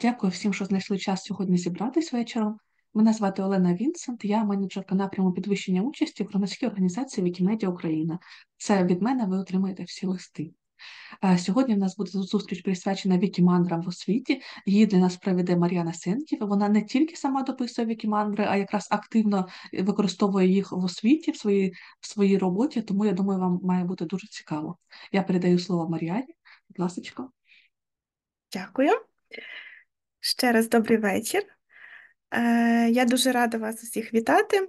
Дякую всім, що знайшли час сьогодні зібратись вечором. Мене звати Олена Вінсент, я менеджерка напряму підвищення участі в громадській організації Вікімедія Україна. Це від мене ви отримаєте всі листи. Сьогодні в нас буде зустріч присвячена вікімандрам в освіті. Її для нас проведе Мар'яна Сенків. Вона не тільки сама дописує вікімандри, а якраз активно використовує їх в освіті в своїй в своїй роботі. Тому я думаю, вам має бути дуже цікаво. Я передаю слово Мар'яні. Будь ласка. Дякую. Ще раз добрий вечір. Е, я дуже рада вас усіх вітати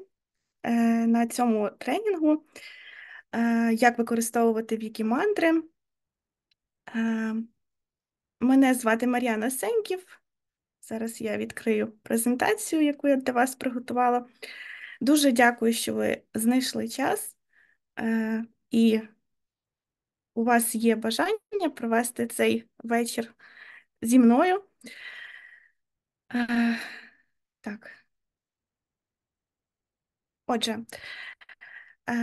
е, на цьому тренінгу, е, як використовувати вікі-мантри. Мене звати Мар'яна Сеньків. Зараз я відкрию презентацію, яку я для вас приготувала. Дуже дякую, що ви знайшли час і у вас є бажання провести цей вечір зі мною. Е, так. Отже, е,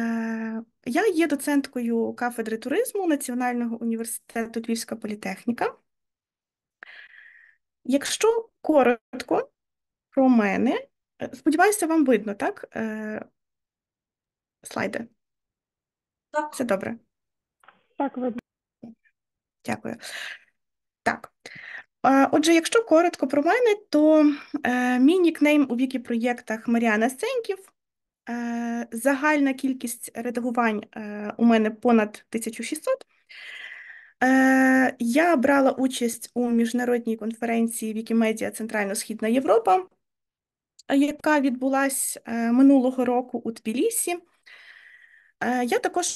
я є доценткою кафедри туризму Національного університету Львівська політехніка. Якщо коротко про мене, е, сподіваюся, вам видно, так? слайди. Так. Все добре. Так, видно. Дякую. Так. Отже, якщо коротко про мене, то е, мій нікнейм у вікі-проєктах Маріана Сеньків. Е, загальна кількість редагувань е, у мене понад 1600. Я брала участь у міжнародній конференції Вікімедія Центрально-Східна Європа, яка відбулася минулого року у Тбілісі. Я також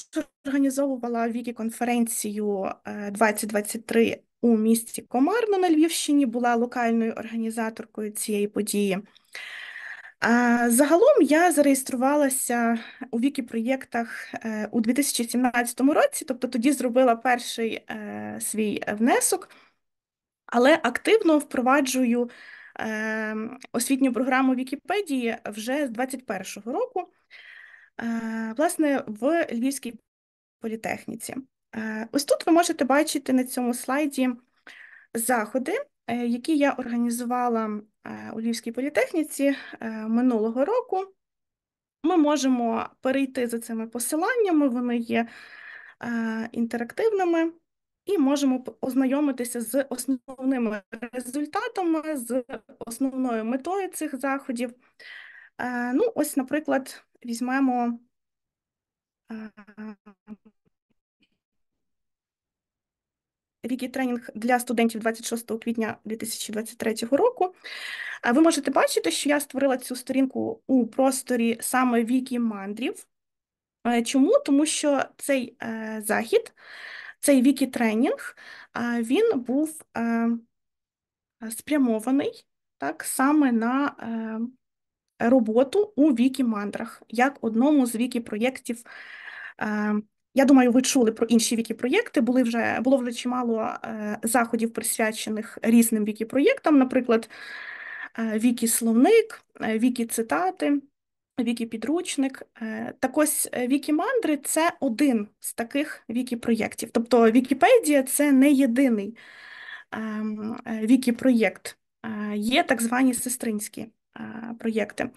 організовувала вікі-конференцію 2023 у місті Комарно на Львівщині, була локальною організаторкою цієї події. Загалом я зареєструвалася у Вікі-проєктах е, у 2017 році, тобто тоді зробила перший е, свій внесок, але активно впроваджую е, освітню програму Вікіпедії вже з 2021 року, власне, в Львівській політехніці. Е, ось тут ви можете бачити на цьому слайді заходи, е, які я організувала е, у Львівській політехніці минулого року. Ми можемо перейти за цими посиланнями, вони є інтерактивними, і можемо ознайомитися з основними результатами, з основною метою цих заходів. Ну, ось, наприклад, візьмемо. Вікі тренінг для студентів 26 квітня 2023 року. Ви можете бачити, що я створила цю сторінку у просторі саме Вікі мандрів. Е, чому? Тому що цей е, захід, цей Вікі тренінг, він був е, спрямований так саме на роботу у Вікі мандрах, як одному з Вікі проєктів я думаю, ви чули про інші вікі-проєкти. Були вже було вже чимало е, заходів, присвячених різним вікі-проєктам, наприклад, е, вікі-словник, е, вікі-цитати, вікі-підручник. Так ось вікі-мандри це один з таких вікі-проєктів. Тобто Вікіпедія це не єдиний ем, вікі-проєкт, є так звані сестринські проєкти.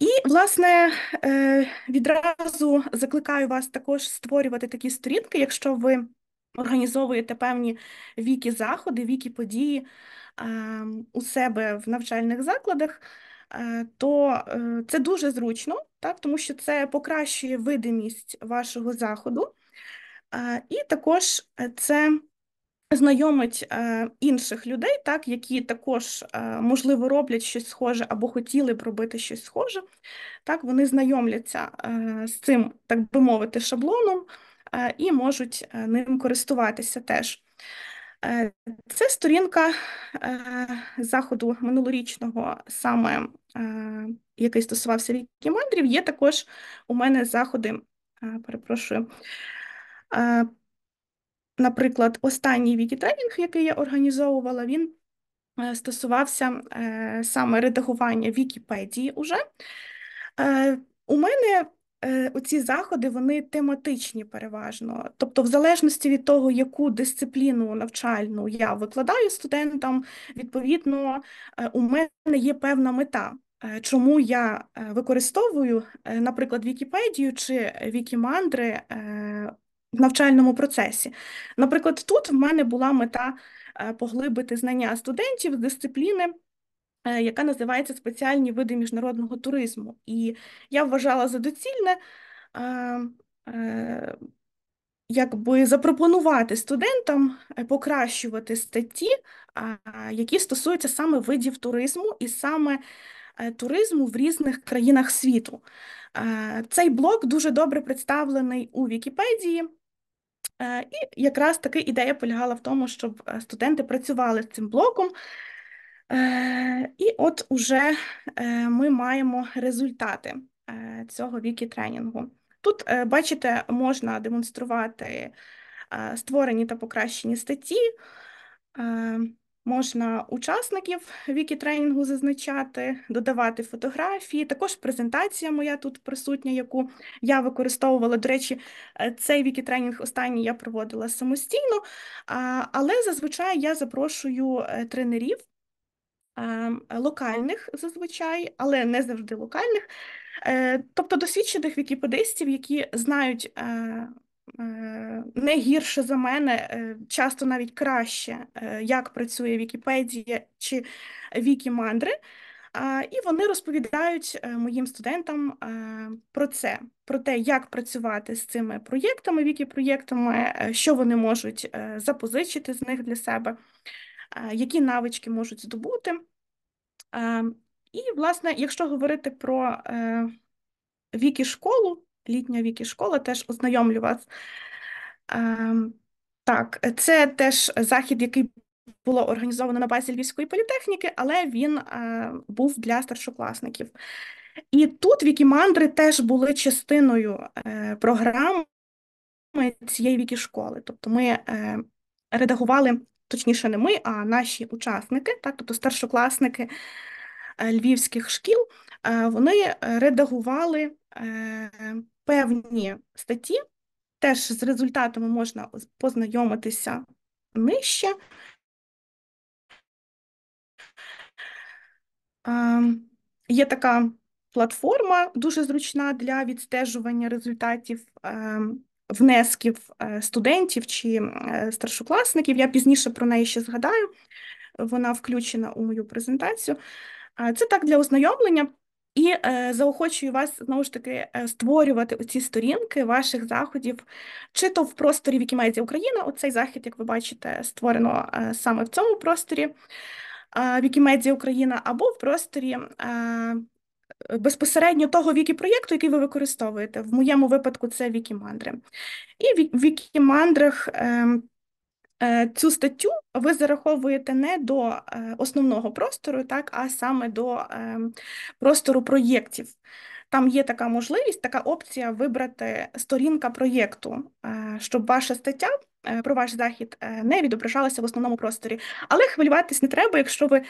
І, власне, е, відразу закликаю вас також створювати такі сторінки, якщо ви організовуєте певні віки заходи, віки події е, у себе в навчальних закладах, е, то це дуже зручно, так, тому що це покращує видимість вашого заходу, і також це знайомить е, інших людей, так які також е, можливо роблять щось схоже або хотіли б робити щось схоже. Так вони знайомляться е, з цим, так би мовити, шаблоном е, і можуть е, ним користуватися теж. Е, це сторінка е, заходу минулорічного, саме який стосувався ріки мандрів. Є також у мене заходи, перепрошую наприклад, останній вікітренінг, який я організовувала, він е, стосувався е, саме редагування Вікіпедії уже. Е, у мене оці заходи вони тематичні переважно. Тобто, в залежності від того, яку дисципліну навчальну я викладаю студентам, відповідно, у мене є певна мета. Чому я використовую, наприклад, Вікіпедію чи Вікімандри в навчальному процесі. Наприклад, тут в мене була мета е, поглибити знання студентів з дисципліни. Е, яка називається спеціальні види міжнародного туризму, і я вважала за доцільне е, е, якби запропонувати студентам е, покращувати статті, які стосуються саме видів туризму і саме туризму в різних країнах світу. Цей блок дуже добре представлений у Вікіпедії. Е, і якраз таки ідея полягала в тому, щоб е, студенти працювали з цим блоком. Е, і от уже ми маємо результати цього вікі-тренінгу. Тут, бачите, можна демонструвати створені та покращені статті. Можна учасників Вікітренінгу зазначати, додавати фотографії. Також презентація моя тут присутня, яку я використовувала. До речі, е, цей вікітренінг останній я проводила самостійно, але зазвичай я запрошую е, тренерів е, локальних зазвичай, але не завжди локальних, тобто досвідчених вікіпедистів, які знають. Е, не гірше за мене, е, часто навіть краще, е, як працює Вікіпедія чи Вікімандри. І вони розповідають моїм студентам про це, про те, як працювати з цими проєктами, вікі-проєктами, що вони можуть запозичити з них для себе, які навички можуть здобути. І, власне, якщо говорити про вікі-школу, літня вікі школа, теж ознайомлю вас. Ем, так, це теж захід, який було організовано на базі Львівської політехніки, але він е, був для старшокласників. І тут вікімандри теж були частиною е, програми цієї вікі-школи. Тобто ми е, редагували, точніше, не ми, а наші учасники, так, тобто старшокласники львівських шкіл, вони редагували певні статті, теж з результатами можна познайомитися нижче. Ем, є така платформа дуже зручна для відстежування результатів ем, внесків е, студентів чи е, старшокласників. Я пізніше про неї ще згадаю, вона включена у мою презентацію. Е, це так для ознайомлення. І е, заохочую вас знову ж таки е, створювати ці сторінки ваших заходів, чи то в просторі Вікімедія Україна, оцей захід, як ви бачите, створено е, саме в цьому просторі е, Вікімедія Україна, або в просторі е, безпосередньо того Вікіпроєкту, який ви використовуєте. В моєму випадку це Вікімандри. І в Вікімандрах. Е, Е, цю статтю ви зараховуєте не до е, основного простору, так, а саме до ем, простору проєктів. Там є така можливість, така опція вибрати сторінка проєкту, е, щоб ваша стаття про ваш захід не відображалася в основному просторі. Але хвилюватись не треба, якщо ви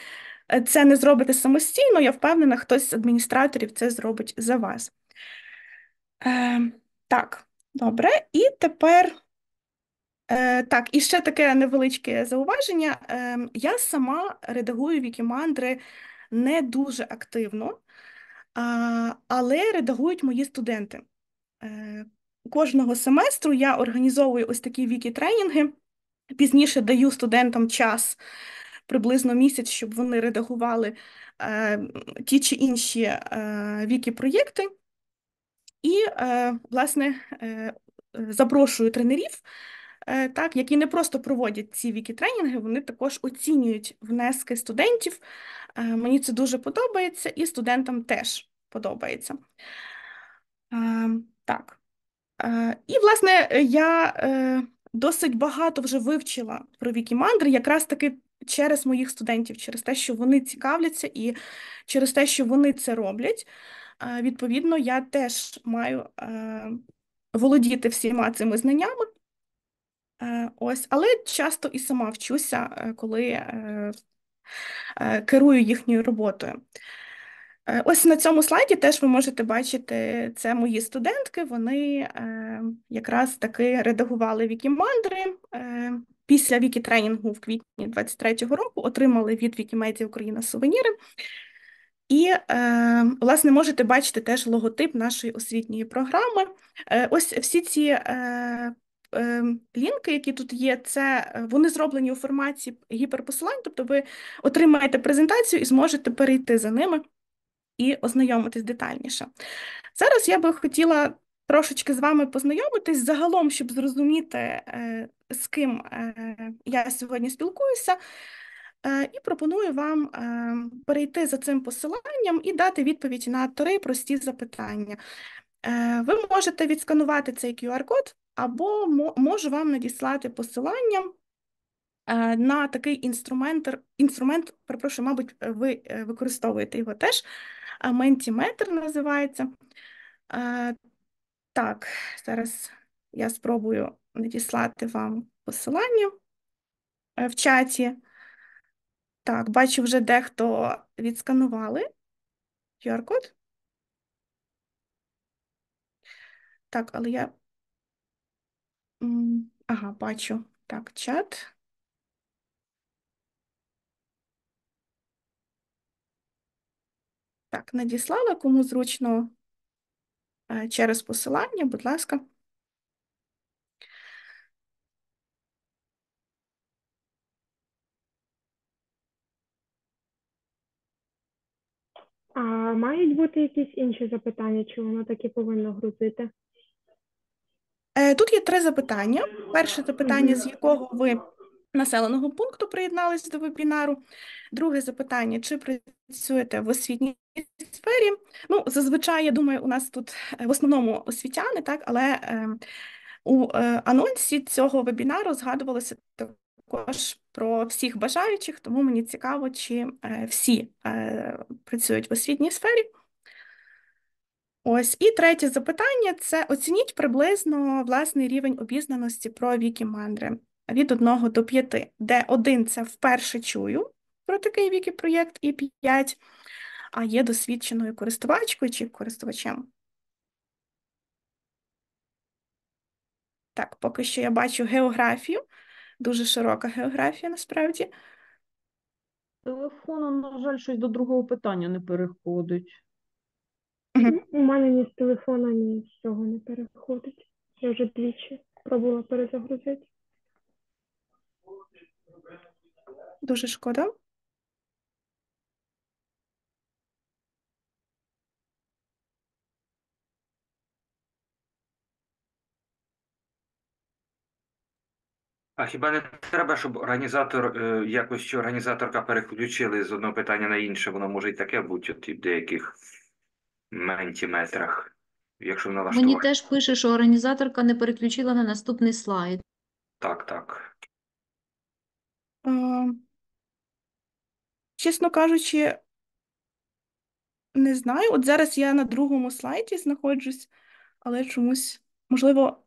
це не зробите самостійно, я впевнена, хтось з адміністраторів це зробить за вас. Ем, так, добре, і тепер. Е, так, і ще таке невеличке зауваження. Е, я сама редагую вікімандри не дуже активно, але редагують мої студенти. Е, кожного семестру я організовую ось такі вікі-тренінги. Пізніше даю студентам час приблизно місяць, щоб вони редагували ті чи інші е, вікі-проєкти. І, власне, запрошую тренерів Е, так, які не просто проводять ці вікі-тренінги, вони також оцінюють внески студентів. Е, мені це дуже подобається, і студентам теж подобається. Е, так. І, власне, я досить багато вже вивчила про Вікімандр, якраз таки через моїх студентів, через те, що вони цікавляться, і через те, що вони це роблять. Відповідно, я теж маю володіти всіма цими знаннями. Е, ось, але часто і сама вчуся, е, коли е, керую їхньою роботою. Ось на цьому слайді теж ви можете бачити це мої студентки. Вони якраз таки редагували Вікімандри. Після вікітренінгу в квітні 23-го року отримали від Вікімедії Україна сувеніри. І, власне, можете бачити теж логотип нашої освітньої програми. Ось всі ці Ем, лінки, які тут є, це е, вони зроблені у форматі гіперпосилань, тобто ви отримаєте презентацію і зможете перейти за ними і ознайомитись детальніше. Зараз я би хотіла трошечки з вами познайомитись загалом, щоб зрозуміти, е, з ким е, я сьогодні спілкуюся. І пропоную вам перейти за цим посиланням і дати відповідь на три прості запитання. Ви можете відсканувати цей QR-код або можу вам надіслати посилання е, на такий інструмент, інструмент, перепрошую, мабуть, е, ви е, використовуєте його теж. Ментіметр називається. Так, зараз я спробую надіслати вам посилання в чаті. Так, бачу, вже дехто відсканували QR-код. Так, але я Ага, бачу. Так, чат. Так, надіслала кому зручно е, через посилання, будь ласка. А мають бути якісь інші запитання, чи воно таки повинно грузити? Е, тут є три запитання. Перше запитання, з якого ви населеного пункту приєднались до вебінару. Друге запитання: чи працюєте в освітній сфері? Ну, зазвичай, я думаю, у нас тут е, в основному освітяни, так, але ем, у е, анонсі цього вебінару згадувалося також про всіх бажаючих, тому мені цікаво, чи всі працюють в освітній сфері. Ось і третє запитання це оцініть приблизно власний рівень обізнаності про вікі мандри від 1 до 5, де 1 – це вперше чую про такий вікі проєкт, і 5 – а є досвідченою користувачкою чи користувачем. Так, поки що я бачу географію, дуже широка географія насправді. Телефону, на жаль, щось до другого питання не переходить. У мене ні з телефона, ні з цього не переходить. Я вже двічі пробувала перезагрузити. Дуже шкода. А хіба не треба, щоб організатор е, якось чи організаторка переключили з одного питання на інше? Воно може і таке бути, от в деяких ментіметрах. Якщо налаштувати. Мені теж пише, що організаторка не переключила на наступний слайд. Так, так. Е, Чесно кажучи, не знаю. От зараз я на другому слайді знаходжусь, але чомусь, можливо,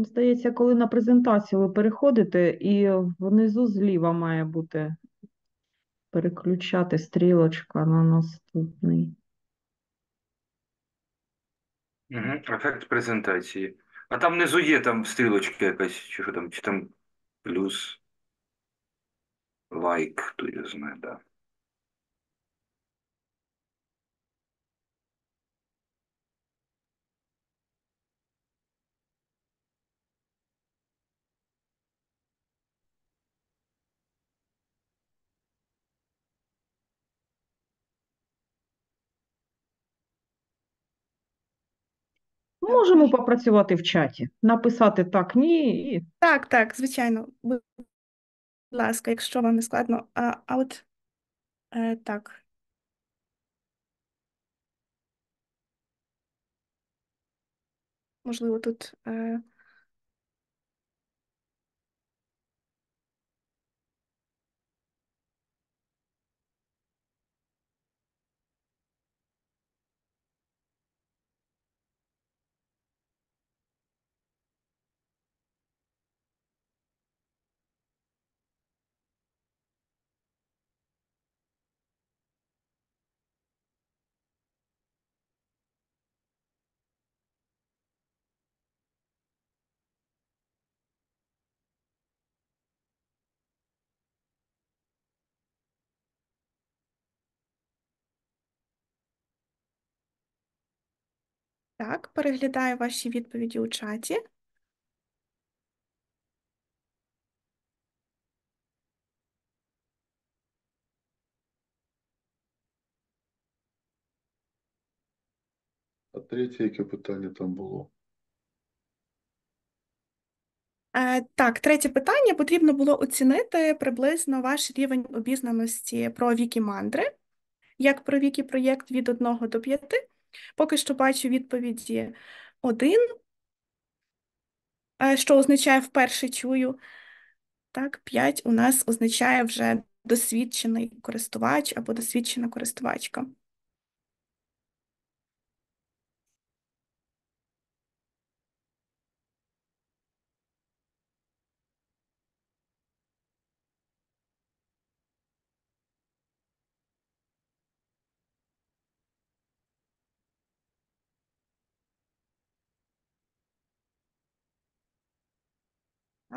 Там, здається, коли на презентацію ви переходите, і внизу зліва має бути переключати стрілочка на наступний. Ефект презентації. А там внизу є там стрілочки якась, чи що там, чи там плюс лайк, то я знаю, так. Да. Можемо попрацювати в чаті, написати так, ні. Так, так, звичайно. Будь ласка, якщо вам не складно, а, а от е, так. Можливо, тут е, Так, переглядаю ваші відповіді у чаті. А третє, яке питання там було? Е, Так, третє питання. Потрібно було оцінити приблизно ваш рівень обізнаності про вікі мандри, як про вікі проєкт від 1 до 5, Поки що бачу відповіді один, е, що означає вперше чую. Так, 5 у нас означає вже досвідчений користувач або досвідчена користувачка.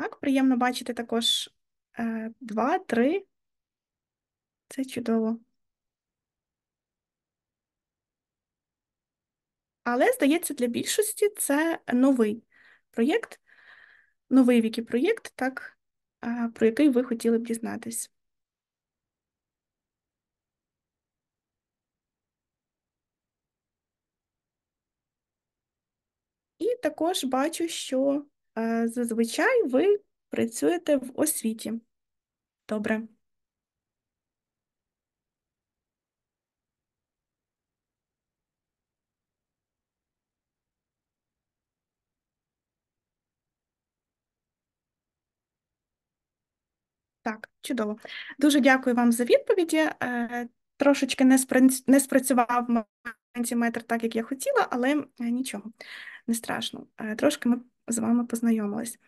Так, приємно бачити також е, два, три. Це чудово. Але, здається, для більшості це новий проєкт, новий вікіпроєкт, проєкт так, е, про який ви хотіли б дізнатись. І також бачу, що Е, зазвичай ви працюєте в освіті. Добре. Так, чудово. Дуже дякую вам за відповіді. Е, трошечки не спрацював мантіметр так, як я хотіла, але е, нічого не страшно. Трошки ми з вами познайомилась.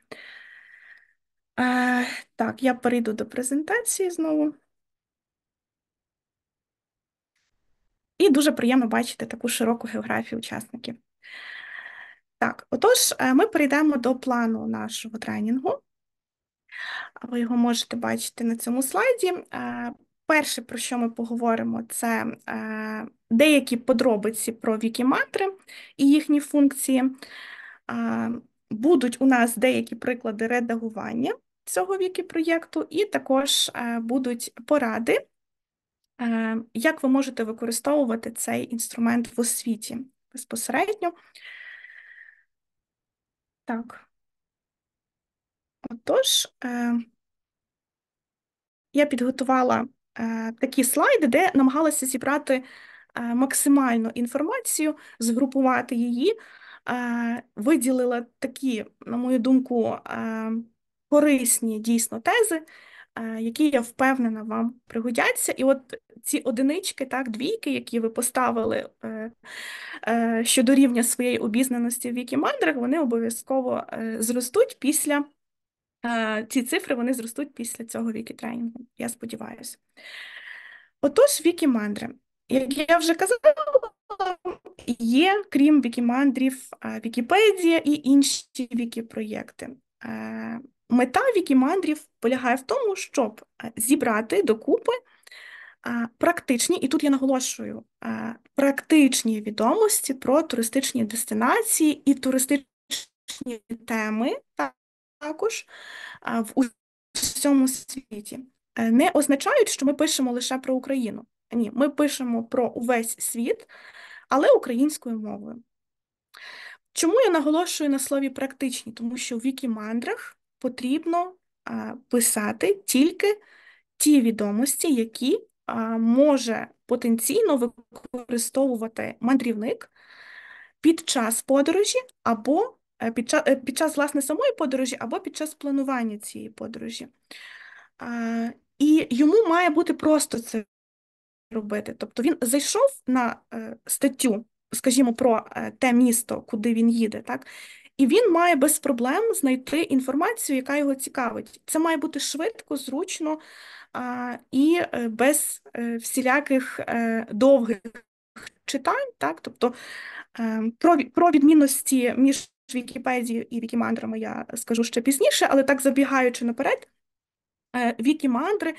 Е, Так, я перейду до презентації знову. І дуже приємно бачити таку широку географію учасників. Так, отож, е, ми перейдемо до плану нашого тренінгу. Ви його можете бачити на цьому слайді. Перше, про що ми поговоримо, це е, деякі подробиці про вікіматри і їхні функції будуть у нас деякі приклади редагування цього віки проєкту, і також е, будуть поради, е, як ви можете використовувати цей інструмент в освіті безпосередньо. Так. Отож, е, я підготувала такі слайди, де намагалася зібрати максимальну інформацію, згрупувати її виділила такі, на мою думку, корисні дійсно тези, які я впевнена вам пригодяться. І от ці одинички, так, двійки, які ви поставили е, е, щодо рівня своєї обізнаності в Вікімандрах, вони обов'язково е, зростуть після. Ці цифри вони зростуть після цього вікі-тренінгу, я сподіваюся. Отож, вікі-мандри. Як я вже казала, є, крім Вікімандрів, Вікіпедія і інші Вікіпроєкти. Мета Вікімандрів полягає в тому, щоб зібрати докупи практичні, і тут я наголошую, практичні відомості про туристичні дестинації і туристичні теми також в усьому світі. Е, не означають, що ми пишемо лише про Україну. Ні, ми пишемо про увесь світ але українською мовою. Чому я наголошую на слові практичні? Тому що в Вікімандрах потрібно писати тільки ті відомості, які може потенційно використовувати мандрівник під час подорожі або е, під час, е, під час власне самої подорожі, або під час планування цієї подорожі. І йому має бути просто це робити. Тобто він зайшов на е, статтю, скажімо, про е, те місто, куди він їде, так? І він має без проблем знайти інформацію, яка його цікавить. Це має бути швидко, зручно і е, без всіляких довгих читань, так? Тобто про відмінності між Вікіпедією і Вікімандрами я скажу ще пізніше, але так забігаючи наперед, Вікімандри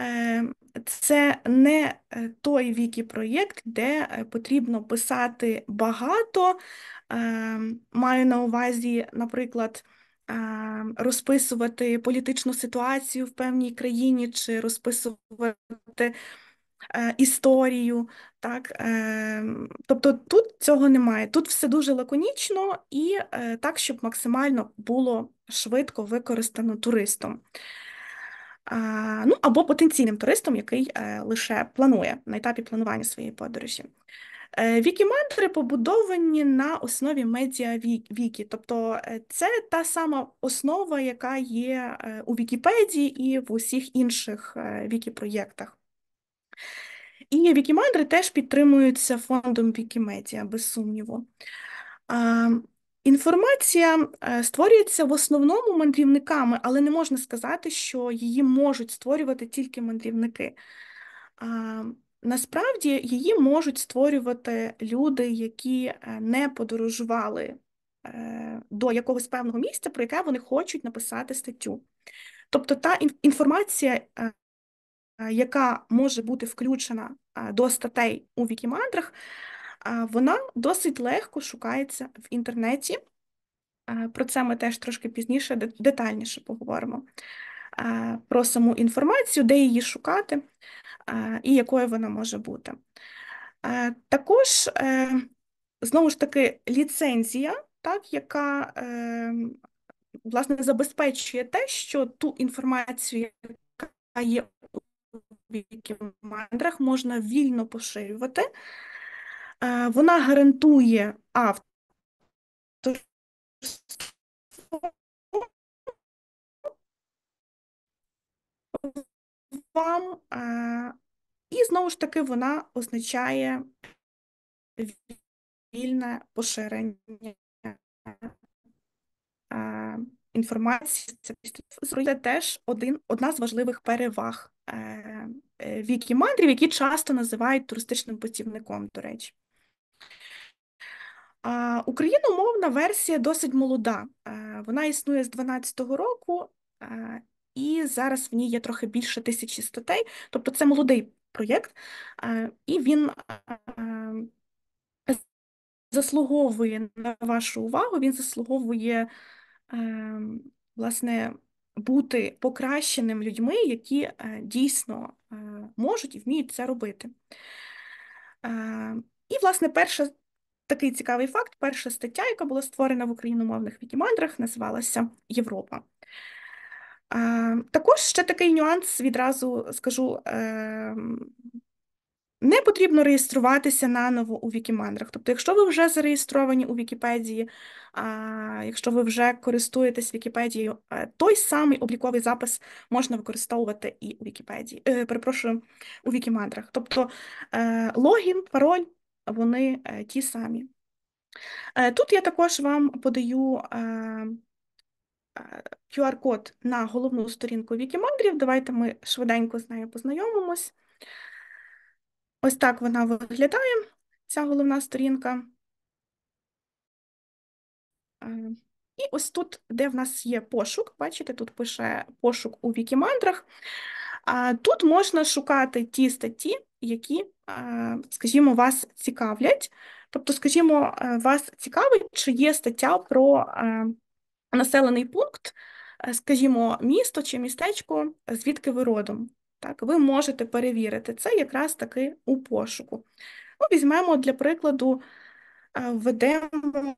Е, це не е, той вікі-проєкт, де е, потрібно писати багато. Маю на увазі, наприклад, розписувати політичну ситуацію в певній країні, чи розписувати історію. Так? Тобто тут цього немає. Тут все дуже лаконічно і так, щоб максимально було швидко використано туристом ну або потенційним туристом, який е, лише планує на етапі планування своєї подорожі. Е, вікімандри побудовані на основі Медіа Вікі. тобто е, це та сама основа, яка є у Вікіпедії і в усіх інших вікіпроєктах. І вікімандри теж підтримуються фондом Вікімедіа, без сумніву. Інформація е, створюється в основному мандрівниками, але не можна сказати, що її можуть створювати тільки мандрівники. Насправді її можуть створювати люди, які е, не подорожували е, до якогось певного місця, про яке вони хочуть написати статтю. Тобто та інформація, яка може бути включена до статей у Вікімандрах, вона досить легко шукається в інтернеті. Про це ми теж трошки пізніше детальніше поговоримо про саму інформацію, де її шукати і якою вона може бути. Також, е, знову ж таки, ліцензія, так, яка е, власне забезпечує те, що ту інформацію, яка є у вікімандрах, можна вільно поширювати. Е, вона гарантує авторство, вам, е, і знову ж таки вона означає вільне поширення е, інформації. Це теж один, одна з важливих переваг вікі мандрів, які часто називають туристичним путівником, до речі. Україномовна версія досить молода. Е, вона існує з 2012 року, е, і зараз в ній є трохи більше тисячі статей, тобто це молодий проєкт, е, і він заслуговує на вашу увагу, він заслуговує власне бути покращеним людьми, які дійсно можуть і вміють це робити. І, власне, перша такий цікавий факт: перша стаття, яка була створена в україномовних вікімандрах, називалася Європа. Е, також ще такий нюанс відразу скажу. Е, не потрібно реєструватися наново у Вікімандрах. Тобто, якщо ви вже зареєстровані у Вікіпедії, а, якщо ви вже користуєтесь Вікіпедією, е, той самий обліковий запис можна використовувати і у Вікіпедії. Е, перепрошую, у Вікімандрах. Тобто е, логін, пароль вони е, ті самі. Е, тут я також вам подаю е, QR-код на головну сторінку Вікімандрів. Давайте ми швиденько з нею познайомимось. Ось так вона виглядає, ця головна сторінка. І ось тут, де в нас є пошук, бачите, тут пише пошук у Вікімандрах. Тут можна шукати ті статті, які, скажімо, вас цікавлять. Тобто, скажімо, е, вас цікавить, чи є стаття про е, населений пункт, е, скажімо, місто чи містечко, звідки ви родом. Так, Ви можете перевірити це якраз таки у пошуку. Ну, Візьмемо, для прикладу, введемо,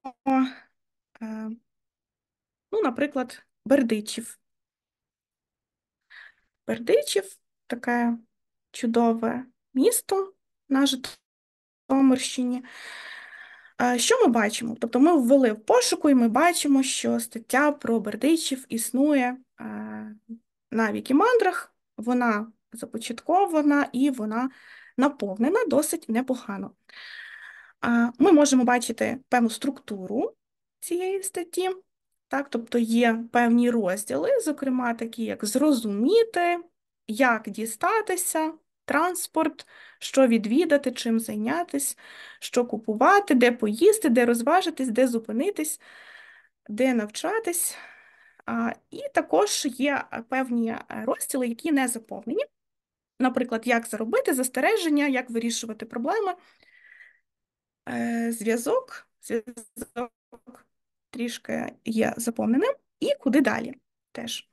ну, наприклад, Бердичів. Бердичів, таке чудове місто на Житомирщині. Що ми бачимо? Тобто ми ввели в пошуку, і ми бачимо, що стаття про Бердичів існує на Вікімандрах, вона започаткована і вона наповнена досить непогано. Ми можемо бачити певну структуру цієї статті. Так, Тобто є певні розділи, зокрема, такі, як зрозуміти, як дістатися, транспорт, що відвідати, чим зайнятись, що купувати, де поїсти, де розважитись, де зупинитись, де навчатись. І також є певні е, розділи, які не заповнені. Наприклад, як заробити застереження, як вирішувати проблеми, е, зв'язок, зв'язок трішки є заповненим, і куди далі теж.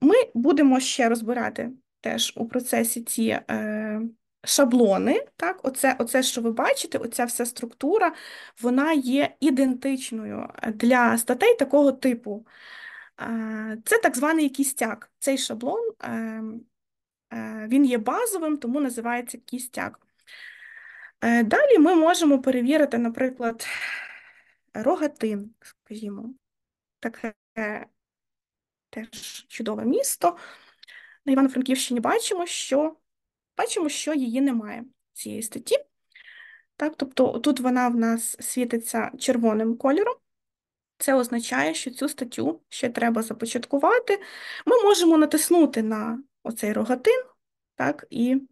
Ми будемо ще розбирати теж у процесі ці е, шаблони. Так? Оце, оце, що ви бачите, оця вся структура, вона є ідентичною для статей такого типу. Це так званий кістяк. Цей шаблон е, е, він є базовим, тому називається кістяк. Далі ми можемо перевірити, наприклад, Рогатин, скажімо, таке теж чудове місто. На Івано-Франківщині бачимо, що бачимо, що її немає цієї статті. Так, Тобто тут вона в нас світиться червоним кольором. Це означає, що цю статтю ще треба започаткувати. Ми можемо натиснути на оцей рогатин, так, і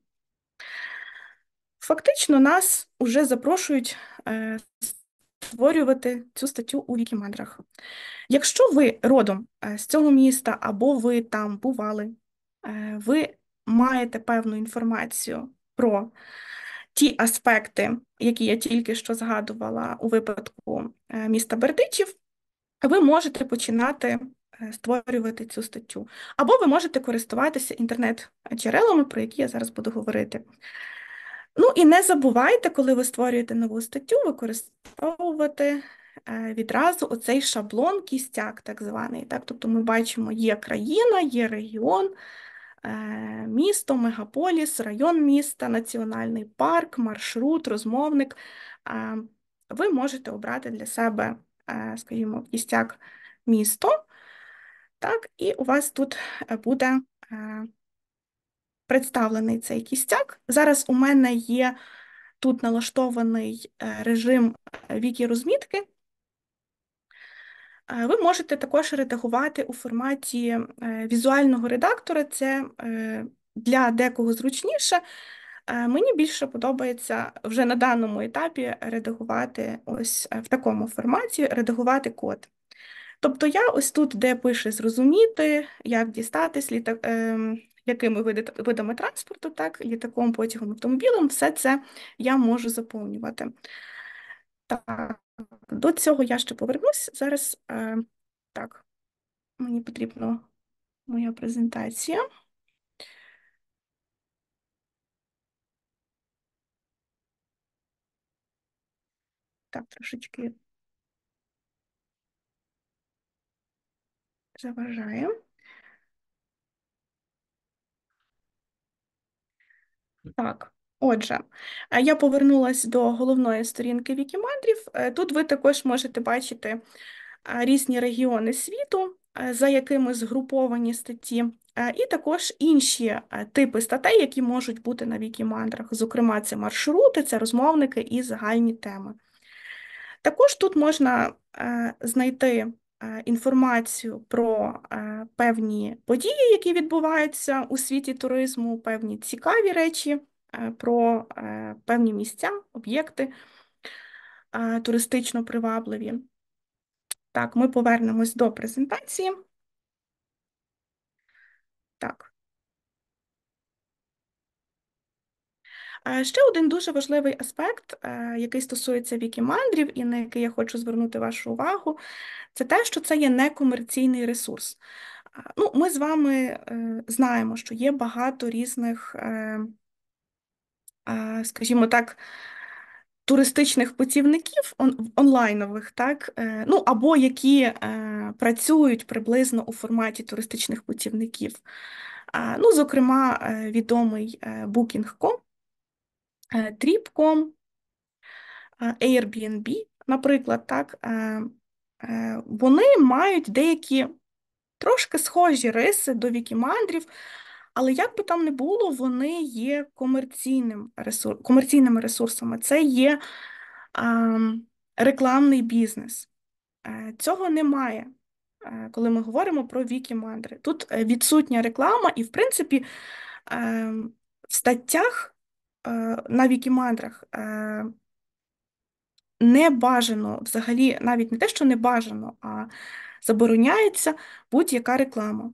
фактично нас уже запрошують е, створювати цю статтю у Вікімедрах. Якщо ви родом е, з цього міста або ви там бували, е, ви маєте певну інформацію про ті аспекти, які я тільки що згадувала у випадку е, міста Бердичів, ви можете починати. Створювати цю статтю, або ви можете користуватися інтернет-джерелами, про які я зараз буду говорити. Ну і не забувайте, коли ви створюєте нову статтю, використовувати е, відразу оцей шаблон кістяк, так званий. Так? Тобто ми бачимо, є країна, є регіон, е, місто, мегаполіс, район міста, національний парк, маршрут, розмовник. Е, ви можете обрати для себе, скажімо, кістяк місто. Так, і у вас тут буде представлений цей кістяк. Зараз у мене є тут налаштований е, режим е, вікі розмітки. Е, ви можете також редагувати у форматі візуального редактора, це для декого зручніше. Мені більше подобається вже на даному етапі редагувати ось в такому форматі, редагувати код. Тобто я ось тут, де пише зрозуміти, як дістатись ем, якими видами транспорту, так, літаком, потягом, автомобілем, все це я можу заповнювати. Так, до цього я ще повернусь. Зараз е, так, мені потрібна моя презентація. Так, трошечки заважаємо. Так. Отже, я повернулася до головної сторінки Вікімандрів. Е, тут ви також можете бачити різні регіони світу, е, за якими згруповані статті, е, і також інші типи статей, які можуть бути на Вікімандрах. Зокрема, це маршрути, це розмовники і загальні теми. Також тут можна знайти Е, інформацію про е, певні події, які відбуваються у світі туризму, певні цікаві речі, е, про певні місця, об'єкти туристично привабливі. Так, ми повернемось до презентації. Так. Ще один дуже важливий аспект, е, який стосується вікімандрів і на який я хочу звернути вашу увагу, це те, що це є некомерційний ресурс. Ну, Ми з вами е, знаємо, що є багато різних, е, скажімо так, туристичних путівників онлайнових, так, ну або які працюють приблизно у форматі туристичних путівників. Ну, Зокрема, відомий Booking.com, Тріпком э, э, Airbnb, наприклад, так, е, е, вони мають деякі трошки схожі риси до вікімандрів, але як би там не було, вони є комерційним ресур... комерційними ресурсами. Це є ем, рекламний бізнес. Е, цього немає, коли ми говоримо про вікімандри. Тут відсутня реклама, і, в принципі, ем, в статтях. Е, на вікімандрах е, не бажано взагалі, навіть не те, що не бажано, а забороняється будь-яка реклама.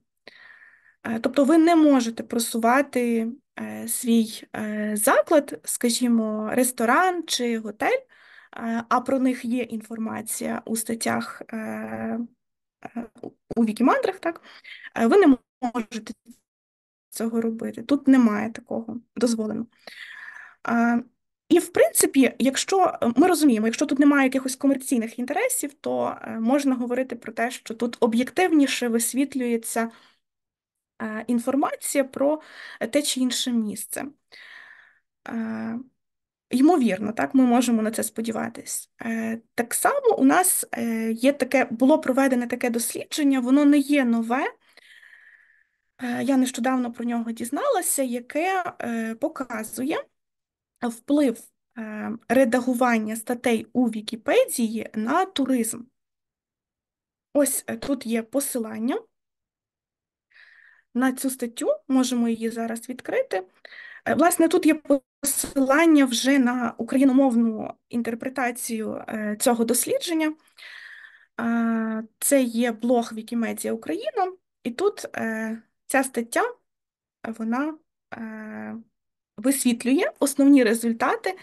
Е, тобто ви не можете просувати свій заклад, скажімо, ресторан чи готель, а про них є інформація у статтях у Вікімандрах, так ви не можете цього робити. Тут немає такого дозволено. Е, і, в принципі, якщо е, ми розуміємо, якщо тут немає якихось комерційних інтересів, то е, можна говорити про те, що тут об'єктивніше висвітлюється інформація про те чи інше місце. Ймовірно, так, ми можемо на це сподіватись. Так само у нас є таке, було проведене таке дослідження, воно не є нове. Я нещодавно про нього дізналася, яке показує вплив е, редагування статей у Вікіпедії на туризм. Ось е, тут є посилання. На цю статтю можемо її зараз відкрити. Е, власне, тут є посилання вже на україномовну інтерпретацію цього дослідження. Це є блог Вікімедія Україна, і тут ця стаття вона висвітлює основні результати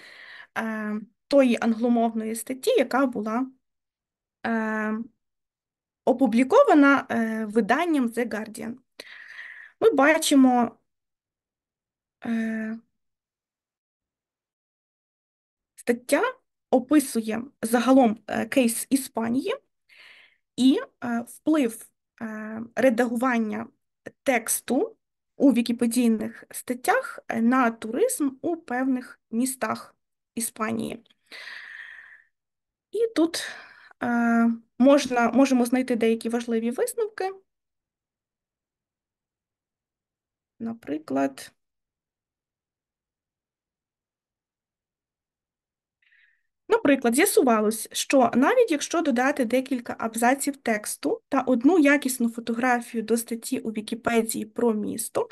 е, тої англомовної статті, яка була е, опублікована е, виданням The Guardian. Ми бачимо. Е, Стаття описує загалом е, кейс Іспанії і е, вплив е, редагування тексту у вікіпедійних статтях е, на туризм у певних містах Іспанії. І тут е, можна, можемо знайти деякі важливі висновки. Наприклад, Наприклад, з'ясувалось, що навіть якщо додати декілька абзаців тексту та одну якісну фотографію до статті у Вікіпедії про місто,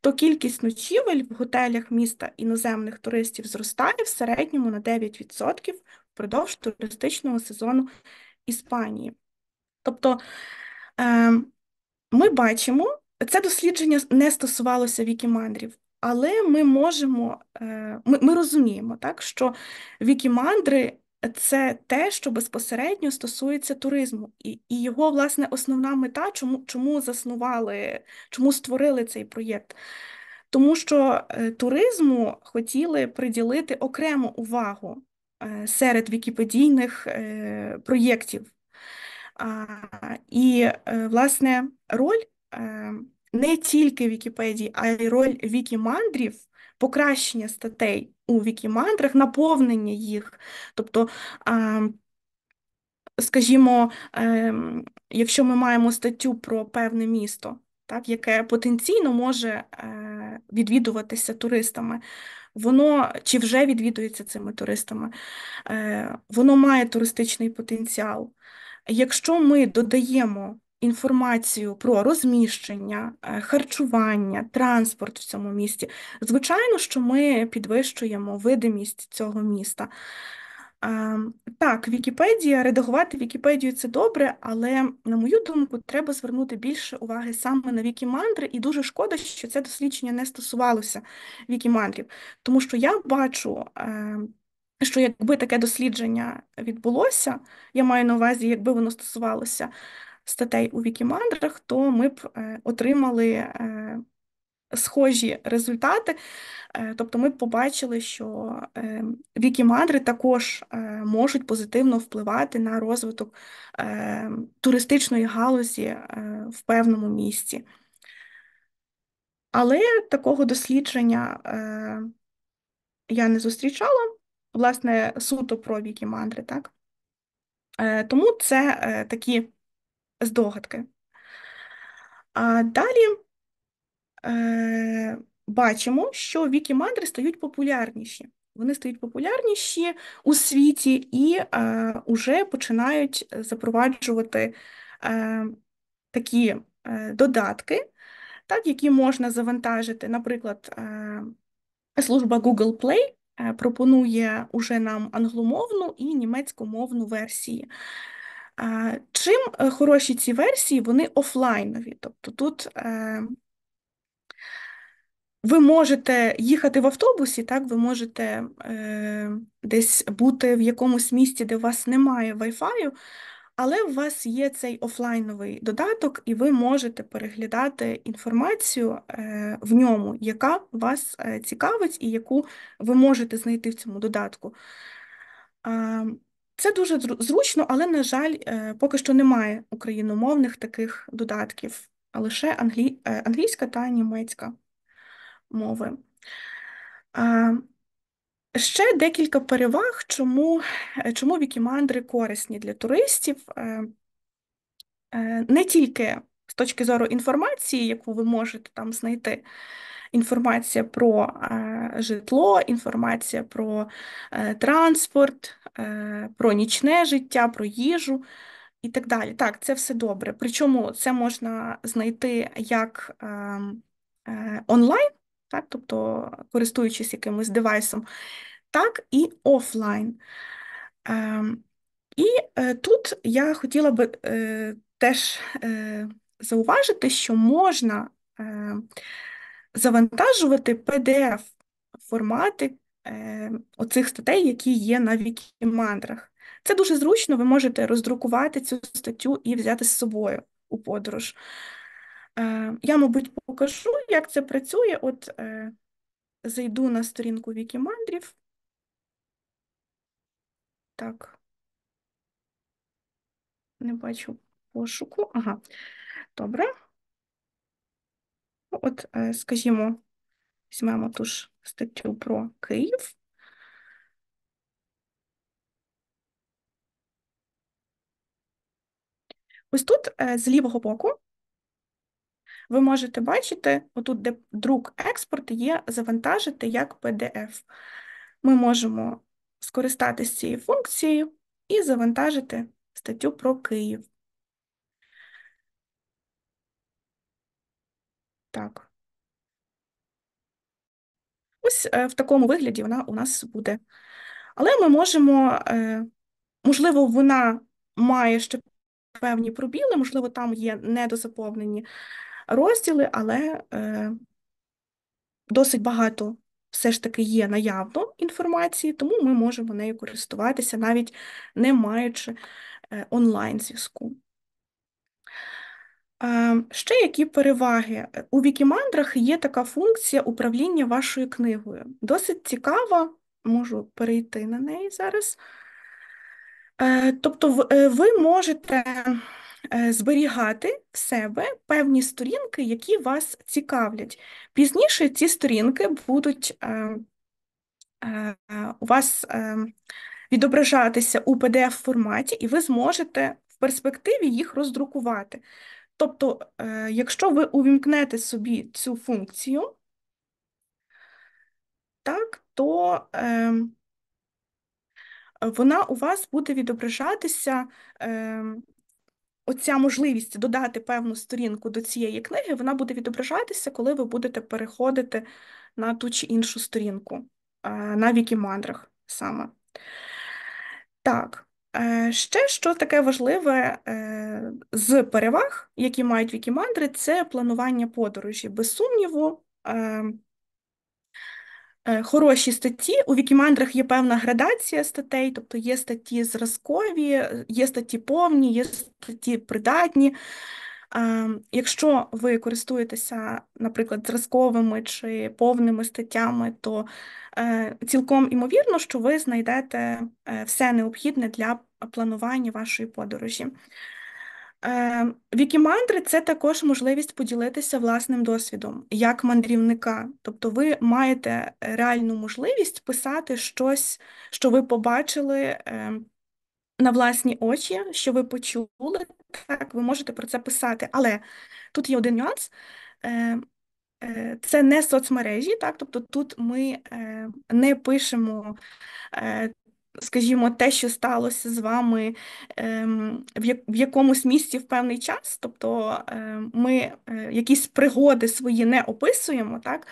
то кількість ночівель в готелях міста іноземних туристів зростає в середньому на 9% впродовж туристичного сезону Іспанії. Тобто ем, ми бачимо, це дослідження не стосувалося вікімандрів, але ми можемо, е, ми ми розуміємо, так, що вікімандри це те, що безпосередньо стосується туризму, і і його, власне, основна мета, чому чому заснували, чому створили цей проєкт? Тому що е, туризму хотіли приділити окрему увагу е, серед вікіпедійних проєктів. І, власне, роль не тільки Вікіпедії, а й роль вікімандрів, покращення статей у вікімандрах, наповнення їх. Тобто, скажімо, ем, якщо ми маємо статтю про певне місто, так, яке потенційно може е, відвідуватися туристами. Воно чи вже відвідується цими туристами, е, воно має туристичний потенціал. Якщо ми додаємо інформацію про розміщення, е, харчування, транспорт в цьому місті. Звичайно, що ми підвищуємо видимість цього міста. Е, так, Вікіпедія, редагувати Вікіпедію це добре, але, на мою думку, треба звернути більше уваги саме на Вікімандри, і дуже шкода, що це дослідження не стосувалося Вікімандрів, тому що я бачу. Е, що якби таке дослідження відбулося, я маю на увазі, якби воно стосувалося статей у Вікімандрах, то ми б е, отримали е, схожі результати. Е, тобто, ми б побачили, що Вікімандри також можуть позитивно впливати на розвиток туристичної галузі в певному місці. Але такого дослідження я не зустрічала, власне, суто про Вікімандри, так? Тому це такі здогадки. А Далі е, бачимо, що вікімандри стають популярніші. Вони стають популярніші у світі і е, уже починають запроваджувати е, такі е, додатки, так, які можна завантажити, наприклад, е, служба Google Play е, пропонує уже нам англомовну і німецькомовну версії. А, Чим е, хороші ці версії, вони офлайнові. Тобто тут е, ви можете їхати в автобусі, так, ви можете е, десь бути в якомусь місці, де у вас немає Wi-Fi, але у вас є цей офлайновий додаток, і ви можете переглядати інформацію е, в ньому, яка вас е, цікавить і яку ви можете знайти в цьому додатку. Це дуже зручно, але, на жаль, е, поки що немає україномовних таких додатків, а лише англі... Е, англійська та німецька мови. Ще декілька переваг, чому чому вікімандри корисні для туристів, е, не тільки з точки зору інформації, яку ви можете там знайти, інформація про е, житло, інформація про е, транспорт, е, про нічне життя, про їжу і так далі. Так, це все добре. Причому це можна знайти як ем, онлайн, так, тобто користуючись якимось девайсом, так і офлайн. Ем, і тут я хотіла би теж зауважити, що можна ем, завантажувати pdf формати е, оцих статей, які є на вікімандрах. Це дуже зручно, ви можете роздрукувати цю статтю і взяти з собою у подорож. Е, Я, мабуть, покажу, як це працює. От е, зайду на сторінку Вікімандрів. Так, не бачу пошуку. Ага, добре. От, е, скажімо, візьмемо ту ж статтю про Київ. Ось тут е, з лівого боку ви можете бачити, отут, де друк експорт, є завантажити як PDF. Ми можемо скористатися цією функцією і завантажити статтю про Київ. Так. Ось е, в такому вигляді вона у нас буде. Але ми можемо, е, можливо, вона має ще певні пробіли, можливо, там є недозаповнені розділи, але е, досить багато все ж таки є наявно інформації, тому ми можемо нею користуватися, навіть не маючи е, онлайн-зв'язку. Ще які переваги? У Вікімандрах є така функція управління вашою книгою. Досить цікава, можу перейти на неї зараз. Е, тобто, е, ви можете е, зберігати в себе певні сторінки, які вас цікавлять. Пізніше ці сторінки будуть у вас відображатися у pdf форматі і ви зможете в перспективі їх роздрукувати. Тобто, е, якщо ви увімкнете собі цю функцію, так, то е, вона у вас буде відображатися, е, оця можливість додати певну сторінку до цієї книги, вона буде відображатися, коли ви будете переходити на ту чи іншу сторінку, е, на вікімандрах саме. Так. Е, ще що таке важливе е, з переваг, які мають вікімандри, це планування подорожі. Без сумніву, е, хороші статті. У вікімандрах є певна градація статей, тобто є статті зразкові, є статті повні, є статті придатні. Ем, якщо ви користуєтеся, наприклад, зразковими чи повними статтями, то е, цілком імовірно, що ви знайдете е, все необхідне для планування вашої подорожі. Ем, вікімандри це також можливість поділитися власним досвідом як мандрівника. Тобто ви маєте реальну можливість писати щось, що ви побачили ем, на власні очі, що ви почули, так, ви можете про це писати, але тут є один нюанс. Е, е, це не соцмережі, так, тобто тут ми е, не пишемо, скажімо, те, що сталося з вами ем, в якомусь місці в певний час, тобто ми якісь пригоди свої не описуємо, так,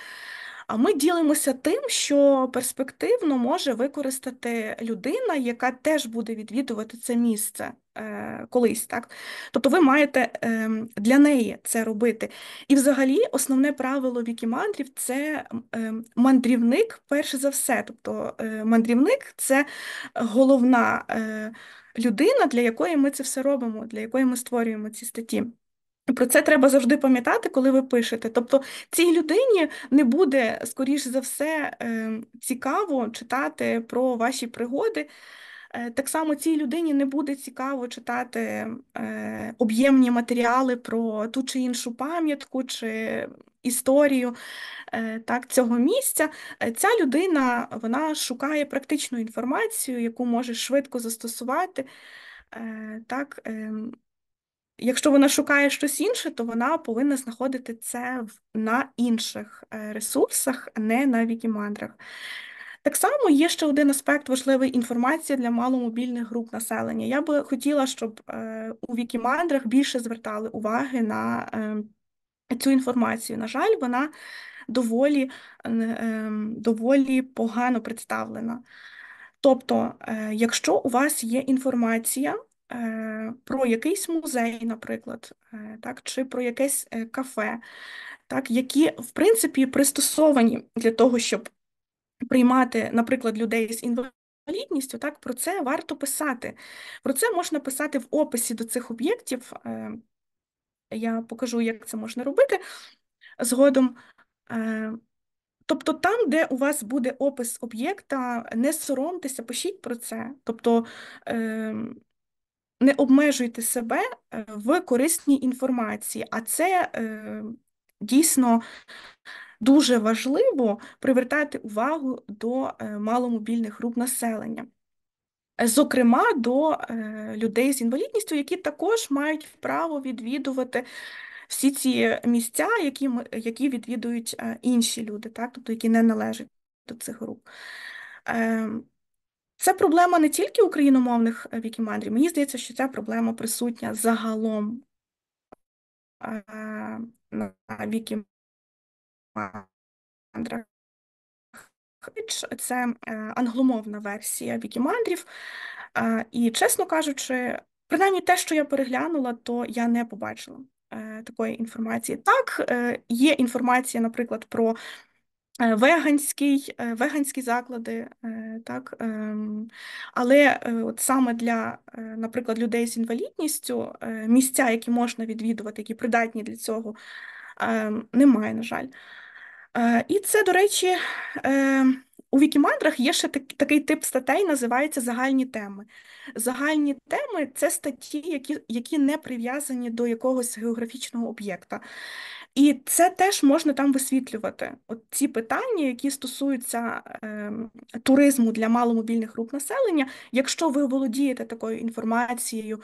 а ми ділимося тим, що перспективно може використати людина, яка теж буде відвідувати це місце е, колись. так? Тобто ви маєте е, для неї це робити. І взагалі основне правило вікімандрів це е, мандрівник, перш за все. Тобто е, мандрівник це головна е, людина, для якої ми це все робимо, для якої ми створюємо ці статті. Про це треба завжди пам'ятати, коли ви пишете. Тобто, цій людині не буде, скоріш за все, ем, цікаво читати про ваші пригоди. Е, так само цій людині не буде цікаво читати е, об'ємні матеріали про ту чи іншу пам'ятку чи історію е, так, цього місця. Ця людина вона шукає практичну інформацію, яку може швидко застосувати. так, ем, Якщо вона шукає щось інше, то вона повинна знаходити це на інших е, ресурсах, а не на Вікімандрах. Так само є ще один аспект важливий інформація для маломобільних груп населення. Я би хотіла, щоб е, у Вікімандрах більше звертали уваги на е, цю інформацію. На жаль, вона доволі, доволі погано представлена. Тобто, якщо у вас є інформація, Е, про якийсь музей, наприклад, е, так, чи про якесь е, кафе, так, які, в принципі, пристосовані для того, щоб приймати, наприклад, людей з інвалідністю, так про це варто писати. Про це можна писати в описі до цих об'єктів. Я покажу, як це можна робити згодом. Тобто, там, де у вас буде опис об'єкта, не соромтеся, пишіть про це. Тобто ем, не обмежуйте себе е, в корисній інформації, а це е, дійсно дуже важливо привертати увагу до е, маломобільних груп населення. Зокрема, до е, людей з інвалідністю, які також мають право відвідувати всі ці місця, які які відвідують інші люди, так? тобто які не належать до цих груп. Ем, це проблема не тільки україномовних е, вікімандрів. Мені здається, що ця проблема присутня загалом е, на вікімандрах. Це е, англомовна версія вікімандрів. І, чесно кажучи, принаймні те, що я переглянула, то я не побачила такої інформації. Так, є інформація, наприклад, про Е, веганський, е, веганські заклади, е, так ем, але от саме для, наприклад, людей з інвалідністю, місця, які можна відвідувати, які придатні для цього, ем, немає, на жаль. І це, до речі, у Вікімандрах є ще такий тип статей, називається загальні теми. Загальні теми це статті, які які не прив'язані до якогось географічного об'єкта. І це теж можна там висвітлювати. От ці питання, які стосуються е, туризму для маломобільних груп населення. Якщо ви володієте такою інформацією,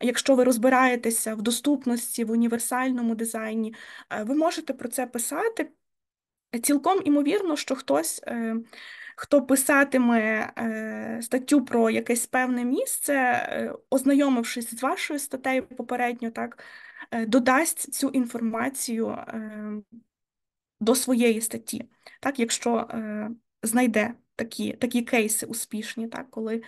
якщо ви розбираєтеся в доступності, в універсальному дизайні, е, ви можете про це писати. Цілком імовірно, що хтось, ем, хто писатиме е, статтю про якесь певне місце, е, ознайомившись з вашою статтею попередньо, так Е, додасть цю інформацію е, до своєї статті, так, якщо е, знайде такі такі кейси успішні, так, коли,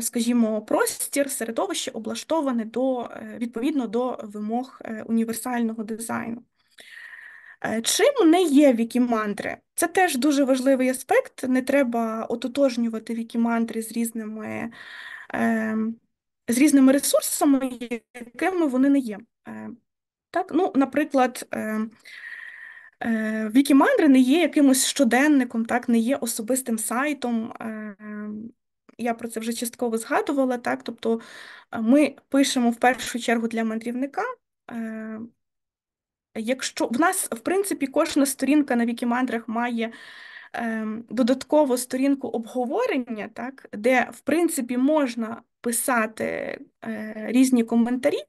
скажімо, простір, середовище облаштоване до, відповідно до вимог універсального дизайну. Чим не є вікімандри? Це теж дуже важливий аспект. Не треба ототожнювати вікімандри з різними. Ем, з різними ресурсами, якими вони не є. Е, так, ну, Наприклад, е, е, Вікімандри не є якимось щоденником, так, не є особистим сайтом. Я про це вже частково згадувала. Так, Тобто ми пишемо в першу чергу для мандрівника. Якщо в нас, в принципі, кожна сторінка на Вікімандрах має ем, додаткову сторінку обговорення, так, де в принципі можна писати е, різні коментарі,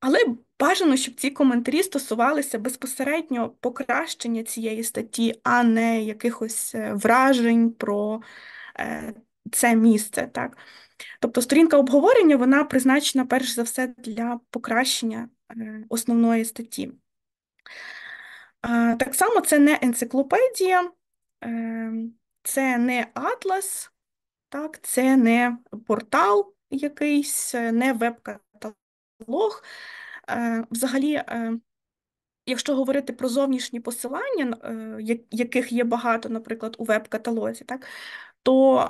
але бажано, щоб ці коментарі стосувалися безпосередньо покращення цієї статті, а не якихось е, вражень про е, це місце. Так? Тобто сторінка обговорення вона призначена перш за все для покращення основної статті. Так само це не енциклопедія, ем, це не атлас, так, це не портал, якийсь, е, не веб-каталог. Е, взагалі, е, якщо говорити про зовнішні посилання, яких є багато, наприклад, у веб-каталозі, так, то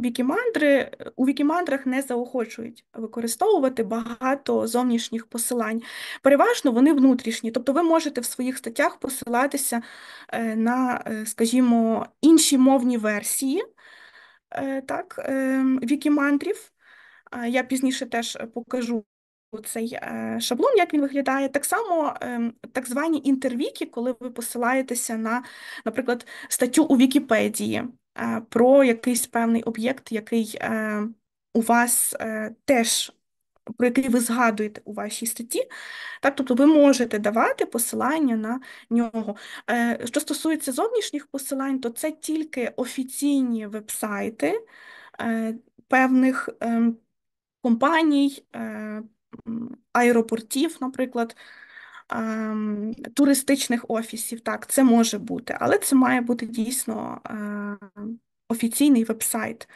вікімандри у вікімандрах не заохочують використовувати багато зовнішніх посилань. Переважно вони внутрішні, тобто ви можете в своїх статтях посилатися на, скажімо, інші мовні версії так, ем, вікімандрів. Я пізніше теж е, покажу цей е, шаблон, як він виглядає. Так само ем, так звані інтервіки, коли ви посилаєтеся на, наприклад, статтю у Вікіпедії е, про якийсь певний об'єкт, який у вас теж. Про який ви згадуєте у вашій статті, так, тобто ви можете давати посилання на нього. Що стосується зовнішніх посилань, то це тільки офіційні вебсайти певних ем, компаній, е, аеропортів, наприклад, е, туристичних офісів. Так, це може бути, але це має бути дійсно е, офіційний вебсайт.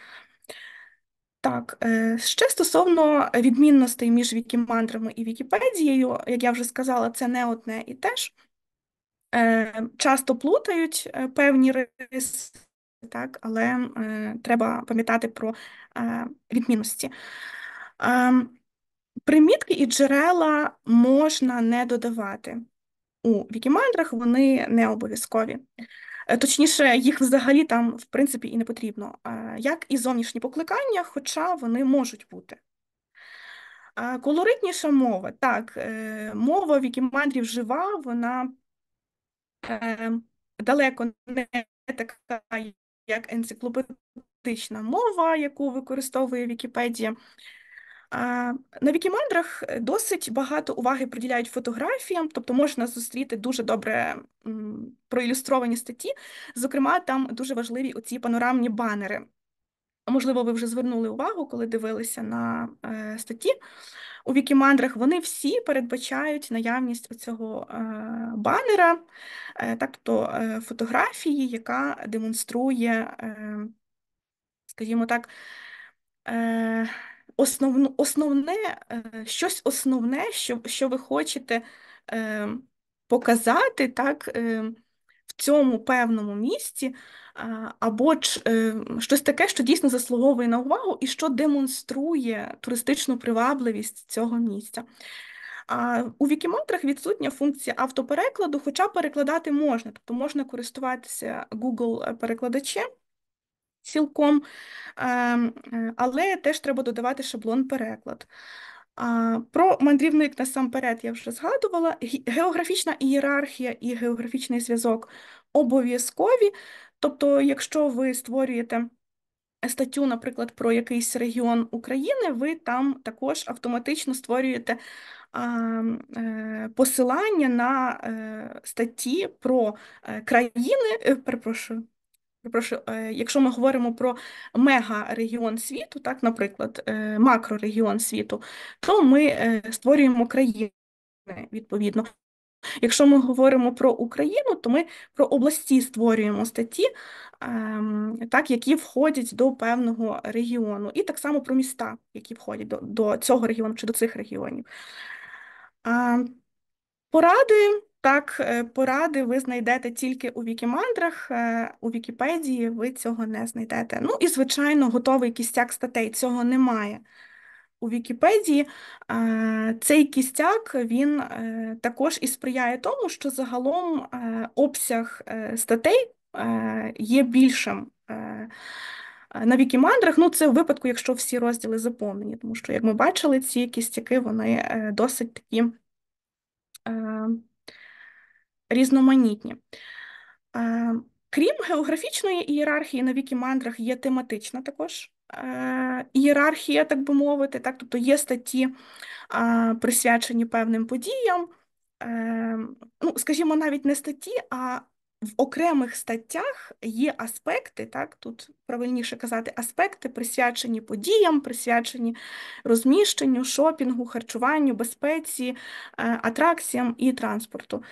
Так, ще стосовно відмінностей між Вікімандрами і Вікіпедією, як я вже сказала, це не одне і те ж. Часто плутають певні риси, так, але треба пам'ятати про відмінності. Ем, примітки і джерела можна не додавати. У вікімандрах вони не обов'язкові. Е, точніше, їх взагалі там, в принципі, і не потрібно, е, як і зовнішні покликання, хоча вони можуть бути. Е, колоритніша мова. Так, мова вікімандрів жива, вона далеко не така, як енциклопедична мова, яку використовує Вікіпедія. На Вікімандрах е, досить багато уваги приділяють фотографіям, тобто можна зустріти дуже добре проілюстровані статті. Зокрема, там дуже важливі оці панорамні банери. Можливо, ви вже звернули увагу, коли дивилися на е, статті. У Вікімандрах вони всі передбачають наявність цього е, банера, тобто фотографії, яка демонструє, скажімо так, основ, основне, е, щось основне, що що ви хочете е, показати так, е, в цьому певному місці, або е, щось таке, що дійсно заслуговує на увагу і що демонструє туристичну привабливість цього місця. А у Вікіматрах відсутня функція автоперекладу, хоча перекладати можна, тобто можна користуватися Google-перекладачем. Е, цілком, ем, е, але теж треба додавати шаблон переклад. Про мандрівник насамперед я вже згадувала. Географічна ієрархія і географічний зв'язок обов'язкові. Тобто, якщо ви створюєте статтю, наприклад, про якийсь регіон України, ви там також автоматично створюєте е, посилання на е, статті про країни, перепрошую, Прошу, е, якщо ми говоримо про мегарегіон світу, так, наприклад, е, макрорегіон світу, то ми е, створюємо країни відповідно. Якщо ми говоримо про Україну, то ми про області створюємо статті, ем, так, які входять до певного регіону, і так само про міста, які входять до, до цього регіону чи до цих регіонів. Ем, поради. Так, е, поради ви знайдете тільки у вікімандрах, е, у Вікіпедії ви цього не знайдете. Ну і, звичайно, готовий кістяк статей. Цього немає. У Вікіпедії цей кістяк він е, також і сприяє тому, що загалом обсяг статей є більшим на Вікімандрах. Ну, це у випадку, якщо всі розділи заповнені, тому що, як ми бачили, ці кістяки вони досить такі різноманітні. Е, крім географічної ієрархії, на вікі-мандрах є тематична також е, ієрархія, так би мовити, так? тобто є статті, е, присвячені певним подіям. Ну, скажімо, навіть не статті, а в окремих статтях є аспекти, так тут правильніше казати, аспекти присвячені подіям, присвячені розміщенню, шопінгу, харчуванню, безпеці, е, атракціям і транспорту.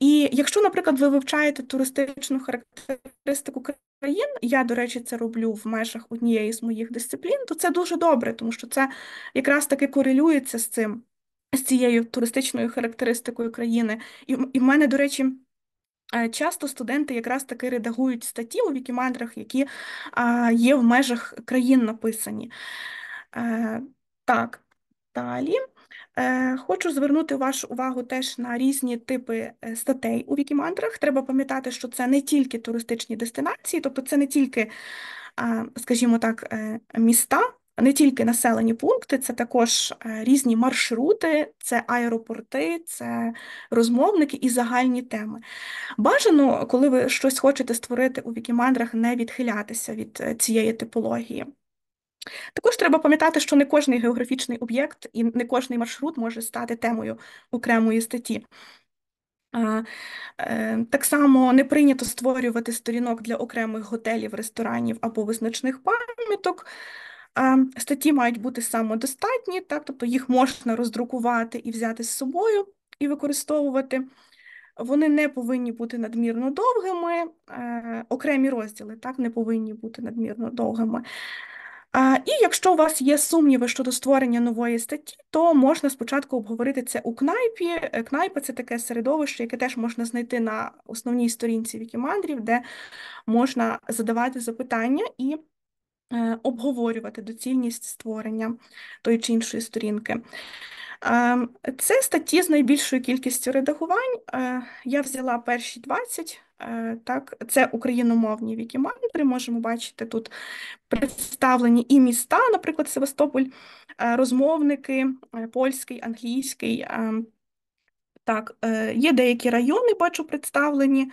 І якщо, наприклад, ви вивчаєте туристичну характеристику країн, я, до речі, це роблю в межах однієї з моїх дисциплін, то це дуже добре, тому що це якраз таки корелюється з цим, з цією туристичною характеристикою країни. І, і в мене, до речі. Е, часто студенти якраз таки редагують статті у вікімандрах, які є в межах країн написані. Е, так, далі е, хочу звернути вашу увагу теж на різні типи статей у вікімандрах. Треба пам'ятати, що це не тільки туристичні дестинації, тобто це не тільки, скажімо так, міста не тільки населені пункти, це також е, різні маршрути, це аеропорти, це розмовники і загальні теми. Бажано, коли ви щось хочете створити у вікімандрах, не відхилятися від е, цієї типології. Також треба пам'ятати, що не кожний географічний об'єкт і не кожний маршрут може стати темою окремої статті. Е, так само не прийнято створювати сторінок для окремих готелів, ресторанів або визначних пам'яток. Статті мають бути самодостатні, так, тобто їх можна роздрукувати і взяти з собою і використовувати. Вони не повинні бути надмірно довгими, окремі розділи так, не повинні бути надмірно довгими. І якщо у вас є сумніви щодо створення нової статті, то можна спочатку обговорити це у кнайпі. Е, Кнайпа це таке середовище, яке теж можна знайти на основній сторінці Вікімандрів, де можна задавати запитання і Е, обговорювати доцільність створення тої чи іншої сторінки. Е, це статті з найбільшою кількістю редагувань. Е, я взяла перші 20, так, це україномовні вікімандри. Можемо бачити тут представлені і міста, наприклад, Севастополь, розмовники, польський, англійський. Ем, так, Є деякі райони, бачу, представлені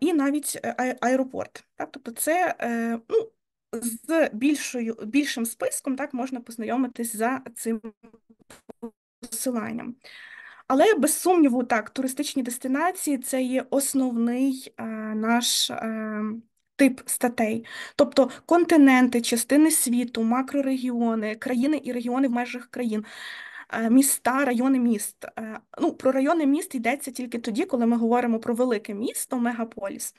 і навіть е, аеропорт. Так? Тобто це е, ну, з більшою, більшим списком так, можна познайомитись за цим посиланням. Але без сумніву, так, туристичні дестинації це є основний е, наш е, тип статей. Тобто континенти, частини світу, макрорегіони, країни і регіони в межах країн. Е, міста, райони міст. Е, ну, Про райони міст йдеться тільки тоді, коли ми говоримо про велике місто, мегаполіс,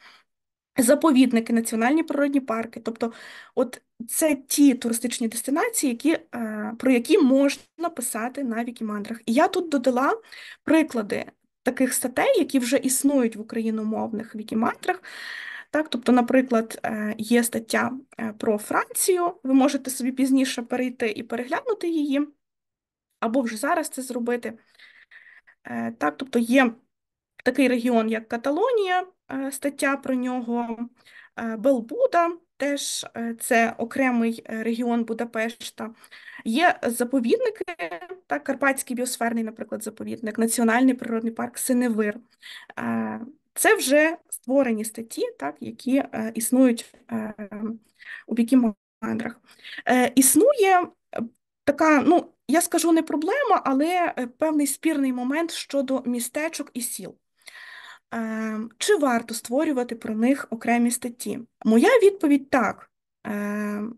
заповідники, національні природні парки. Тобто, от це ті туристичні дестинації, які, е, про які можна писати на вікімандрах. І я тут додала приклади таких статей, які вже існують в україномовних вікімандрах. Так, тобто, наприклад, є стаття про Францію. Ви можете собі пізніше перейти і переглянути її або вже зараз це зробити. Е, так, Тобто є такий регіон, як Каталонія, е, стаття про нього, е, Белбуда, теж це окремий регіон Будапешта. Є заповідники, так, Карпатський біосферний, наприклад, заповідник, Національний природний парк Синевир. Це вже створені статті, так, які існують у Бікімандрах. Існує така, ну я скажу не проблема, але е, певний спірний момент щодо містечок і сіл. Ем, чи варто створювати про них окремі статті? Моя відповідь так. Ем,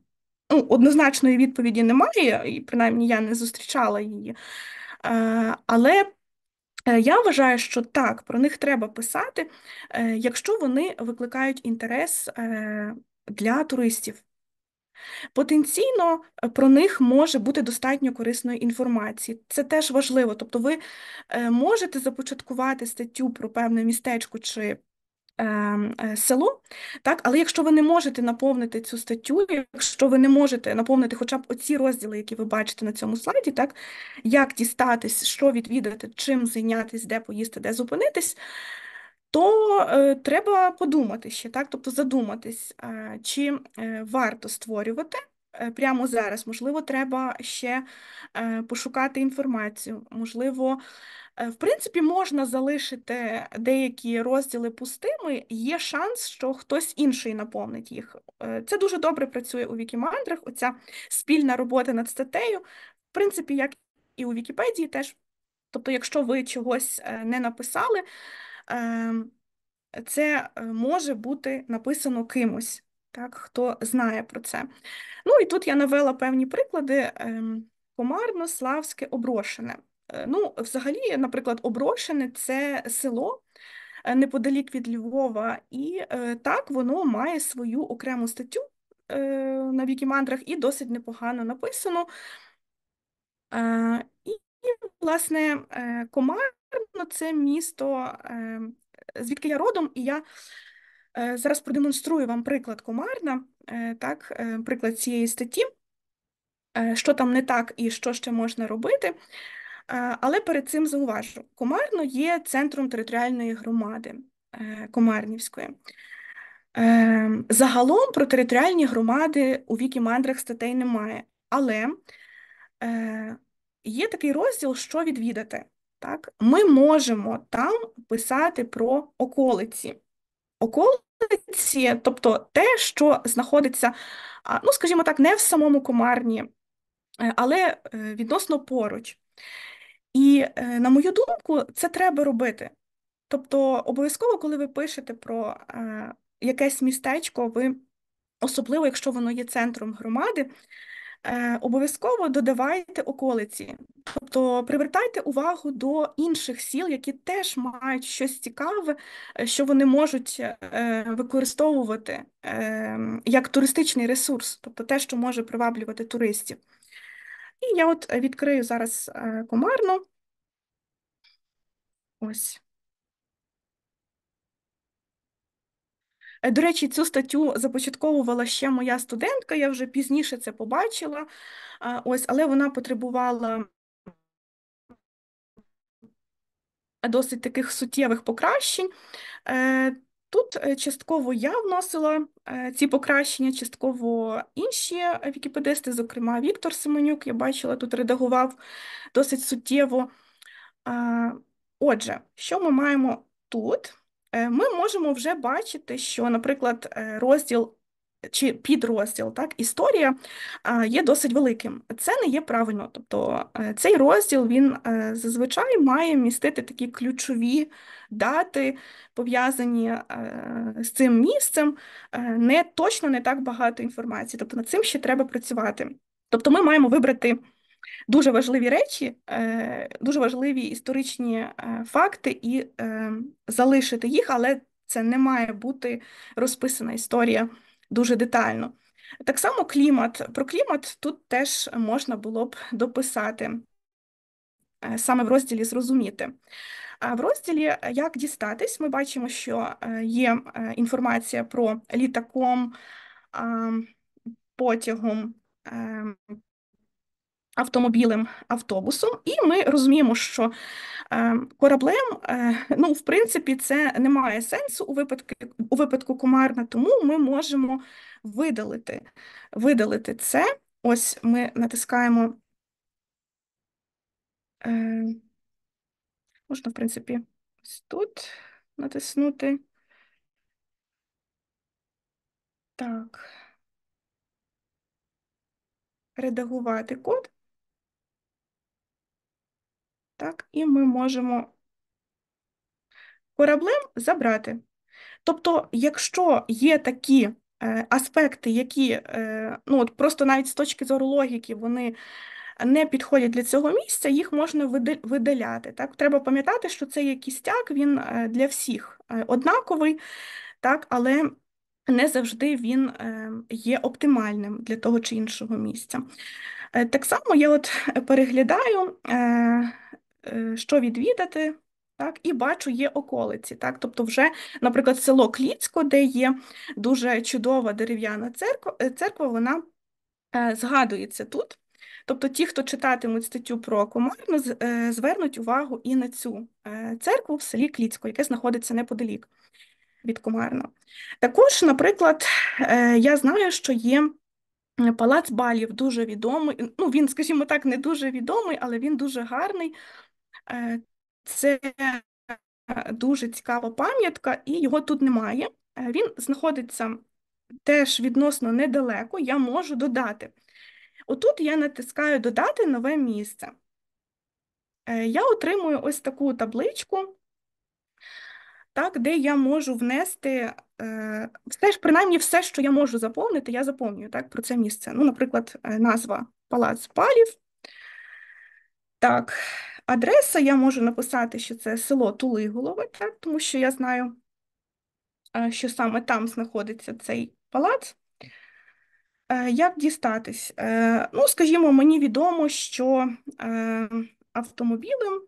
ну, Однозначної відповіді немає, і принаймні я не зустрічала її. Е, але е, я вважаю, що так, про них треба писати, якщо вони викликають інтерес для туристів. Потенційно е, про них може бути достатньо корисної інформації. Це теж важливо. Тобто, ви е, можете започаткувати статтю про певне містечко чи ем, е, село, так, але якщо ви не можете наповнити цю статтю, якщо ви не можете наповнити хоча б оці розділи, які ви бачите на цьому слайді, так, як дістатись, що відвідати, чим зайнятися, де поїсти, де зупинитись, то е, треба подумати ще, так? Тобто задуматись, е, чи е, варто створювати е, прямо зараз. Можливо, треба ще е, пошукати інформацію. Можливо, е, в принципі, можна залишити деякі розділи пустими, є шанс, що хтось інший наповнить їх. Е, це дуже добре працює у Вікімандрах. Оця спільна робота над статтею, в принципі, як і у Вікіпедії теж. Тобто, якщо ви чогось е, не написали, Ем, це е, може бути написано кимось, так, хто знає про це. Ну і тут я навела певні приклади ем, комарно, славське, оброшене. Е, ну, взагалі, наприклад, оброшене це село. Е, неподалік від Львова, і так воно має свою окрему статтю на Вікімандрах і досить непогано написано. і, власне, комар це місто, е, звідки я родом, і я е, зараз продемонструю вам приклад комарна, е, так, приклад цієї статті, що там не так і що ще можна робити. Але перед цим зауважу: комарно є центром територіальної громади Комарнівської. Загалом про територіальні громади у вікі мандрах статей немає, але є такий розділ, що відвідати так, ми можемо там писати про околиці. Околиці, тобто те, що знаходиться, ну, скажімо так, не в самому комарні, е, але е, відносно поруч. І, е, на мою думку, це треба робити. Тобто, обов'язково, коли ви пишете про якесь містечко, ви особливо, якщо воно є центром громади, Е, обов'язково додавайте околиці, тобто привертайте увагу до інших сіл, які теж мають щось цікаве, е, що вони можуть е, використовувати як туристичний ресурс, тобто те, що може приваблювати туристів. І я от відкрию зараз комарну. Ось. Е, до речі, цю статтю започатковувала ще моя студентка, я вже пізніше це побачила, ось, але вона потребувала. Досить таких суттєвих покращень. Е, тут е, частково я вносила ці покращення, частково інші вікіпедисти, зокрема Віктор Семенюк, я бачила, тут редагував досить суттєво. Отже, що ми маємо тут? Е, ми можемо вже бачити, що, наприклад, е, розділ чи підрозділ, так, історія е, є досить великим. Це не є правильно. Тобто цей розділ він зазвичай має містити такі ключові дати, пов'язані з цим місцем, не точно не так багато інформації. Тобто над цим ще треба працювати. Тобто ми маємо вибрати дуже важливі речі, е, дуже важливі історичні е, факти, і е, залишити їх, але це не має бути розписана історія дуже детально. Так само клімат. Про клімат тут теж можна було б дописати. Саме в розділі зрозуміти. А в розділі Як дістатись, ми бачимо, що є інформація про літаком, потягом, ем, автомобілем автобусом, і ми розуміємо, що е, кораблем, е, ну, в принципі, це не має сенсу у випадку у випадку комарна, тому ми можемо видалити, видалити це. Ось ми натискаємо. Е, можна, в принципі, ось тут натиснути. Так. Редагувати код. Так, І ми можемо кораблем забрати. Тобто, якщо є такі е, аспекти, які е, ну, от просто навіть з точки зору логіки, вони не підходять для цього місця, їх можна видаляти. Так? Треба пам'ятати, що цей кістяк, він е, для всіх однаковий, так? але не завжди він є оптимальним для того чи іншого місця. Так само я от переглядаю Е, що відвідати, так, і бачу, є околиці. Так, Тобто, вже, наприклад, село Кліцько, де є дуже чудова дерев'яна церква, е, церква, вона е, згадується тут. Тобто ті, хто читатимуть статтю про комарну, звернуть увагу і на цю церкву в селі Кліцько, яке знаходиться неподалік від Комарна. Також, наприклад, я знаю, що є палац балів, дуже відомий. Ну, він, скажімо так, не дуже відомий, але він дуже гарний. Е, це дуже цікава пам'ятка, і його тут немає. Е, він знаходиться теж відносно недалеко, я можу додати. Отут я натискаю Додати нове місце. Е, я отримую ось таку табличку, так, де я можу внести все ж, принаймні все, що я можу заповнити, я заповнюю так, про це місце. Ну, Наприклад, назва Палац Палів. Так адреса, я можу написати, що це село Тулиголове, так, тому що я знаю, е, що саме там знаходиться цей палац. Е, як дістатись? Е, ну, скажімо, мені відомо, що автомобілем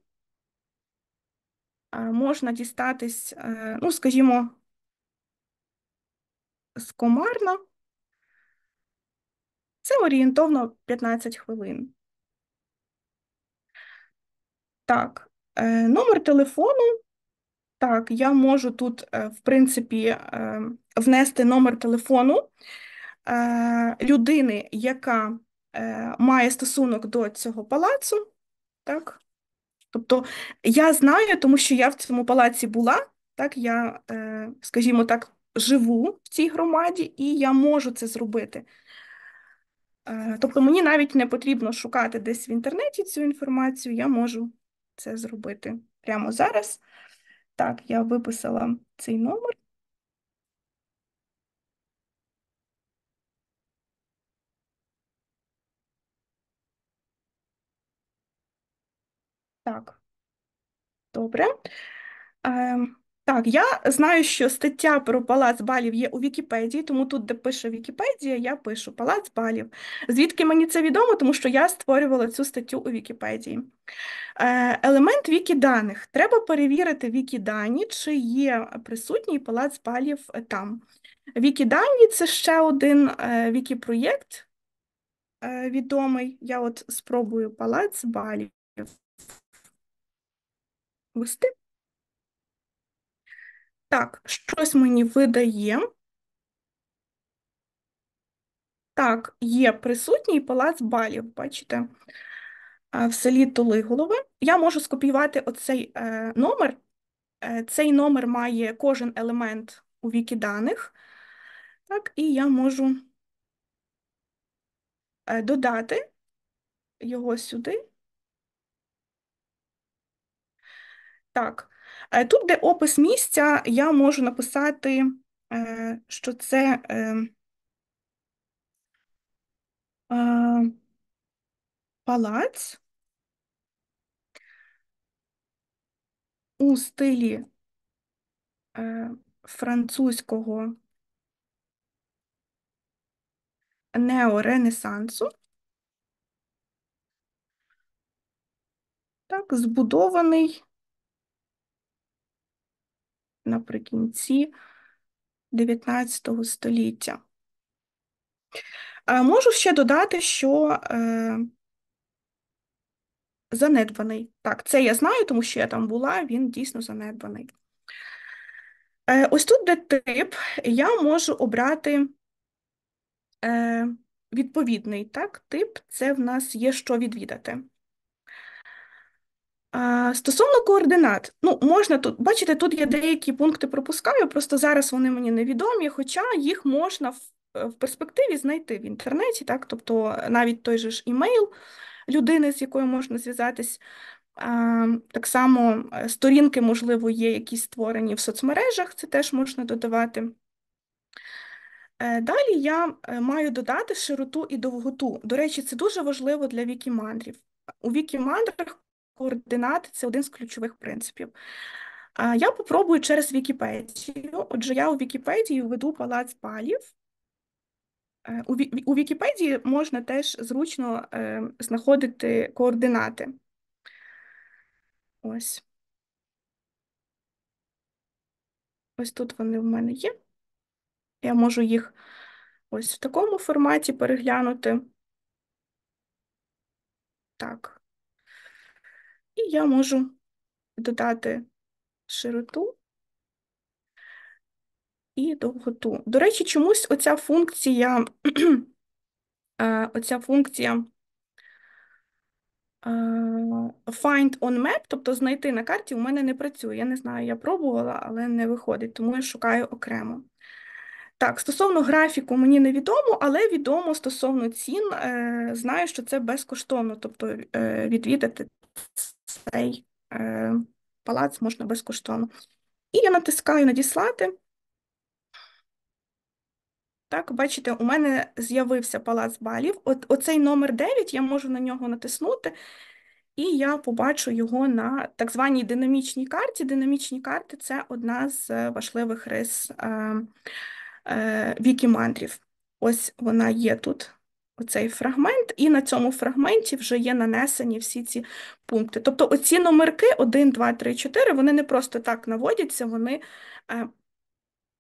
можна дістатись, ну, скажімо, з комарна. Це орієнтовно 15 хвилин. Так, е, номер телефону. Так, я можу тут, е, в принципі, е, внести номер телефону е, людини, яка має стосунок до цього палацу. Так? Тобто я знаю, тому що я в цьому палаці була, так, я, скажімо так, живу в цій громаді і я можу це зробити. Тобто мені навіть не потрібно шукати десь в інтернеті цю інформацію, я можу це зробити прямо зараз. Так, я виписала цей номер. Так, добре. Е, так, я знаю, що стаття про палац балів є у Вікіпедії, тому тут, де пише Вікіпедія, я пишу палац балів. Звідки мені це відомо, тому що я створювала цю статтю у Вікіпедії. Е, елемент вікіданих. Треба перевірити вікідані, чи є присутній палац балів там. Вікідані це ще один е, вікіпроєкт е, відомий. Я от спробую палац балів. Вести. Так, щось мені видає. Так, є присутній палац балів, бачите, в селі Толиголови. Я можу скопіювати оцей е, номер. Е, цей номер має кожен елемент у вікі даних. Так, і я можу е, додати його сюди. Так, Е, тут, де опис місця, я можу написати, е, що це е, палац у стилі французького неоренесансу. Так, збудований наприкінці 19 століття. Е, можу ще додати, що е, занедбаний. Так, це я знаю, тому що я там була, він дійсно занедбаний. Е, ось тут де тип, я можу обрати відповідний так, тип, це в нас є що відвідати. Стосовно координат, ну можна тут бачите, тут я деякі пункти пропускаю, просто зараз вони мені невідомі, хоча їх можна в, в перспективі знайти в інтернеті, так, тобто навіть той же ж імейл людини, з якою можна зв'язатись. Так само е, сторінки, можливо, є якісь створені в соцмережах, це теж можна додавати. Е, далі я е, маю додати широту і довготу. До речі, це дуже важливо для вікімандрів. У вікімандрах Координати це один з ключових принципів. Я попробую через Вікіпедію. Отже, я у Вікіпедії введу палац палів. Е, у Вікіпедії можна теж зручно е, знаходити координати. Ось. Ось тут вони в мене є. Я можу їх ось в такому форматі переглянути. Так. І я можу додати широту і довготу. До речі, чомусь оця функція, е, оця функція е, find on map, тобто знайти на карті, у мене не працює. Я не знаю, я пробувала, але не виходить, тому я шукаю окремо. Так, стосовно графіку, мені невідомо, але відомо стосовно цін, е, знаю, що це безкоштовно, тобто відвідати цей е, палац можна безкоштовно. І я натискаю надіслати. Так, бачите, у мене з'явився палац балів. От Оцей номер 9 я можу на нього натиснути, і я побачу його на так званій динамічній карті. Динамічні карти це одна з важливих рис е, е, Вікімандрів. Ось вона є тут оцей фрагмент, і на цьому фрагменті вже є нанесені всі ці пункти. Тобто оці номерки 1, 2, 3, 4, вони не просто так наводяться, вони е,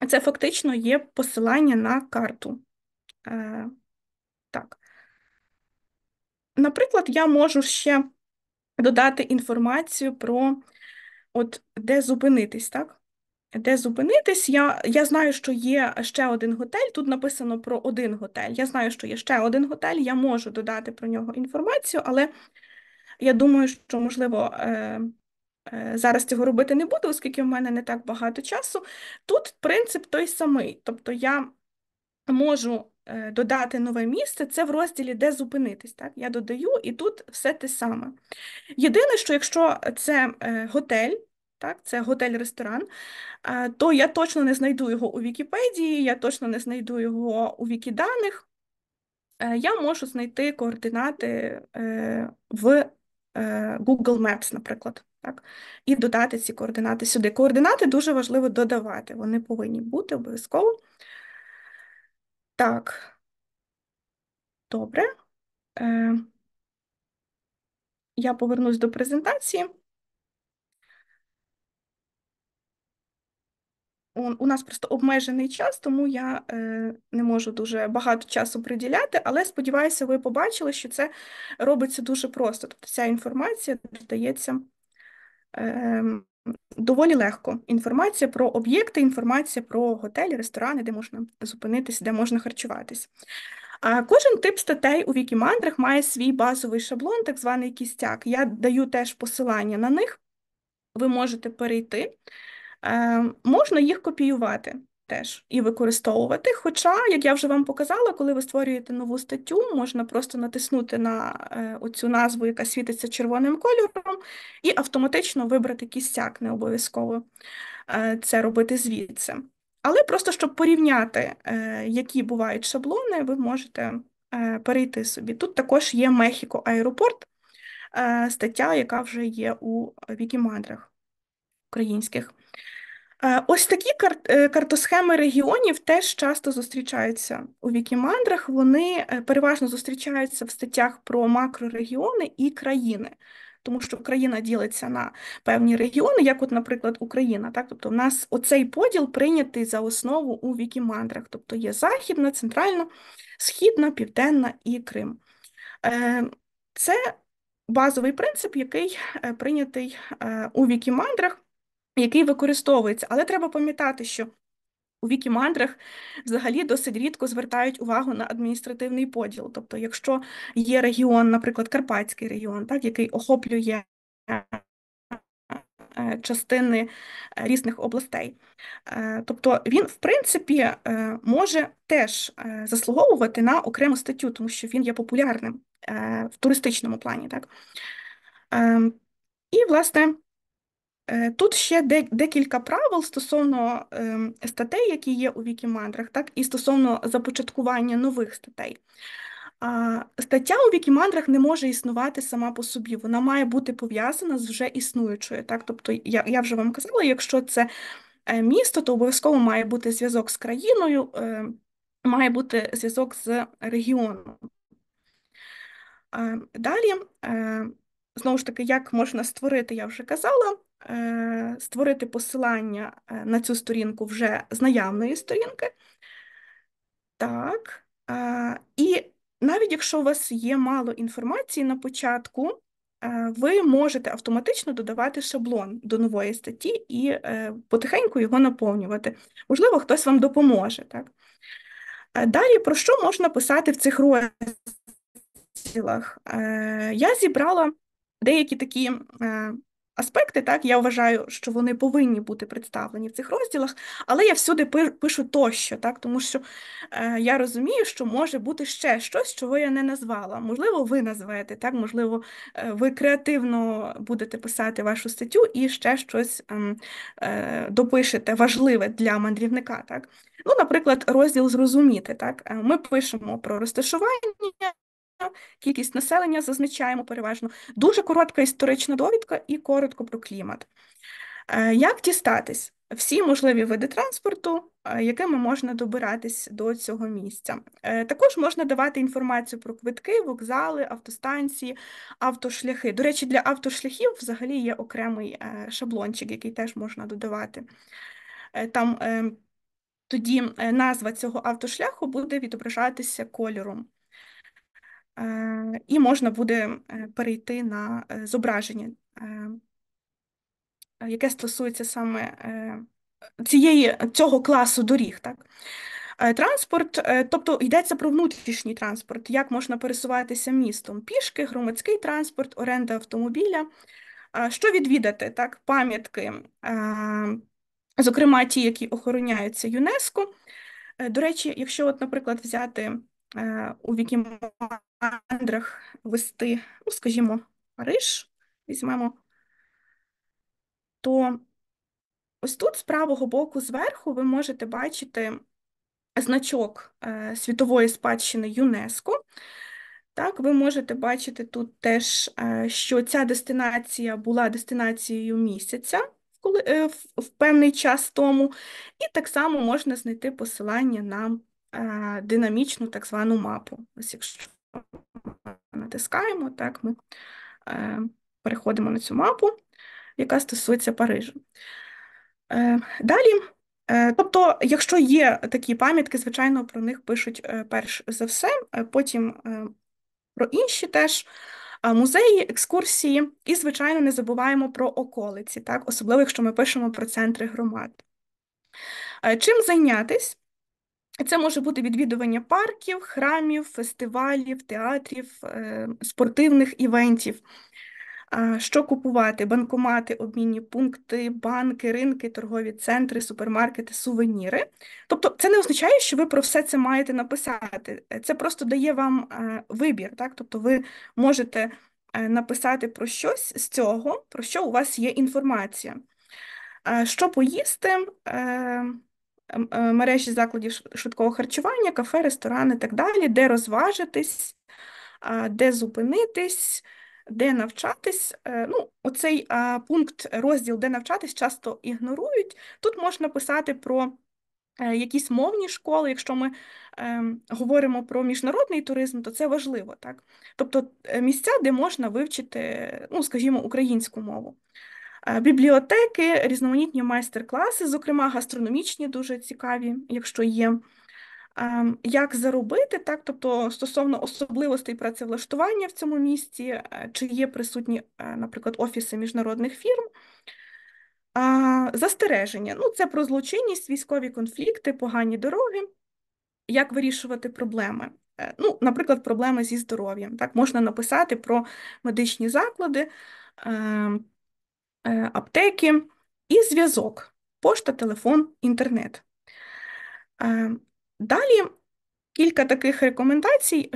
це фактично є посилання на карту. Е, так. Наприклад, я можу ще додати інформацію про от де зупинитись, так? Де зупинитись? Я я знаю, що є ще один готель. Тут написано про один готель. Я знаю, що є ще один готель, я можу додати про нього інформацію, але я думаю, що, можливо, е, е зараз цього робити не буду, оскільки в мене не так багато часу. Тут принцип той самий. Тобто я можу е, додати нове місце, це в розділі, де зупинитись. Так? Я додаю, і тут все те саме. Єдине, що якщо це е, готель так, це готель-ресторан, то я точно не знайду його у Вікіпедії, я точно не знайду його у Вікіданих. Е, я можу знайти координати е, в е, Google Maps, наприклад, так, і додати ці координати сюди. Координати дуже важливо додавати, вони повинні бути обов'язково. Так, добре. Я повернусь до презентації. У нас просто обмежений час, тому я е, не можу дуже багато часу приділяти, але сподіваюся, ви побачили, що це робиться дуже просто. Тобто ця інформація додається е, ем, доволі легко. Інформація про об'єкти, інформація про готелі, ресторани, де можна зупинитися, де можна харчуватись. А кожен тип статей у Вікімандрах має свій базовий шаблон, так званий кістяк. Я даю теж посилання на них. Ви можете перейти Ем, можна їх копіювати теж і використовувати. Хоча, як я вже вам показала, коли ви створюєте нову статтю, можна просто натиснути на е, оцю назву, яка світиться червоним кольором, і автоматично вибрати кістяк, не обов'язково е, це робити звідси. Але просто щоб порівняти, е, які бувають шаблони, ви можете перейти собі. Тут також є Мехіко Аеропорт, стаття, яка вже є у вікімандрах українських. Е, ось такі карт е, картосхеми регіонів теж часто зустрічаються у вікімандрах. Вони е, переважно зустрічаються в статтях про макрорегіони і країни, тому що країна ділиться на певні регіони, як, от, наприклад, Україна. Так? Тобто, в нас оцей поділ прийнятий за основу у вікімандрах, тобто є західна, центральна, східна, південна і Крим. Це базовий принцип, який прийнятий у вікімандрах який використовується. Але треба пам'ятати, що у вікімандрах взагалі досить рідко звертають увагу на адміністративний поділ. Тобто, якщо є регіон, наприклад, Карпатський регіон, так, який охоплює е, частини е, різних областей. Е, тобто він, в принципі, може теж заслуговувати на окрему статтю, тому що він є популярним в туристичному плані. Так? Ем, і, власне, Е, тут ще декілька правил стосовно ем, статей, які є у Вікімандрах, так, і стосовно започаткування нових статей. Стаття у Вікімандрах не може існувати сама по собі, вона має бути пов'язана з вже існуючою. Так? Тобто, я я вже вам казала, якщо це е, місто, то обов'язково має бути зв'язок з країною, е, має бути зв'язок з регіоном. Далі, знову ж таки, як можна створити, я вже казала, Е, створити посилання е, на цю сторінку вже з наявної сторінки. Так. Е, і навіть якщо у вас є мало інформації на початку, ви можете автоматично додавати шаблон до нової статті і потихеньку його наповнювати. Можливо, хтось вам допоможе. Так? Далі про що можна писати в цих розділах? Я зібрала деякі такі аспекти. Так я вважаю, що вони повинні бути представлені в цих розділах, але я всюди пишу тощо, так тому що е, я розумію, що може бути ще щось, чого я не назвала. Можливо, ви назвете так, можливо, е, ви креативно будете писати вашу статтю і ще щось ем, е, допишете важливе для мандрівника. Так, ну, наприклад, розділ зрозуміти. Так, ми пишемо про розташування Тобто кількість населення зазначаємо переважно. Дуже коротка історична довідка і коротко про клімат. Е, як дістатись? Всі можливі види транспорту, е, якими можна добиратись до цього місця. Е, також можна давати інформацію про квитки, вокзали, автостанції, автошляхи. До речі, для автошляхів взагалі є окремий шаблончик, який теж можна додавати. Там ем, тоді назва цього автошляху буде відображатися кольором. Е, і можна буде е, перейти на е, зображення, яке стосується саме цієї, цього класу доріг. Так? Транспорт, тобто йдеться про внутрішній транспорт, як можна пересуватися містом, пішки, громадський транспорт, оренда автомобіля. Що відвідати? Так, пам'ятки, зокрема ті, які охороняються ЮНЕСКО. До речі, якщо, от, наприклад, взяти Е, у вікімандрах вести, ну, скажімо, Париж, візьмемо, то ось тут з правого боку зверху ви можете бачити значок е, світової спадщини ЮНЕСКО. Так, ви можете бачити тут теж, е, що ця дестинація була дестинацією місяця коли в певний час тому, і так само можна знайти посилання на динамічну так звану мапу. Ось якщо натискаємо, так ми е, переходимо на цю мапу, яка стосується Парижу. Е, далі. Е, тобто, якщо є такі пам'ятки, звичайно, про них пишуть перш за все, потім про інші теж музеї, екскурсії, і, звичайно, не забуваємо про околиці, так? особливо якщо ми пишемо про центри громад. Чим зайнятись? Це може бути відвідування парків, храмів, фестивалів, театрів, е, спортивних івентів. Що купувати? Банкомати, обмінні пункти, банки, ринки, торгові центри, супермаркети, сувеніри. Тобто, це не означає, що ви про все це маєте написати. Це просто дає вам е, вибір. Так? Тобто, ви можете е, написати про щось з цього, про що у вас є інформація. Що поїсти? Е, мережі закладів швидкого харчування, кафе, ресторани і так далі, де розважитись, де зупинитись, де навчатись. Е, ну, Оцей пункт розділ, де навчатись, часто ігнорують. Тут можна писати про. Е, якісь мовні школи, якщо ми ем, говоримо про міжнародний туризм, то це важливо, так? Тобто місця, де можна вивчити, ну, скажімо, українську мову. Е, бібліотеки, різноманітні майстер-класи, зокрема гастрономічні, дуже цікаві, якщо є. Ем, як заробити, так тобто стосовно особливостей працевлаштування в цьому місті, е, чи є присутні, е, наприклад, офіси міжнародних фірм, застереження. Ну, це про злочинність, військові конфлікти, погані дороги, як вирішувати проблеми. Ну, наприклад, проблеми зі здоров'ям. Так, можна написати про медичні заклади. Ем, Е, аптеки і зв'язок, пошта, телефон, інтернет. Е, далі кілька таких рекомендацій,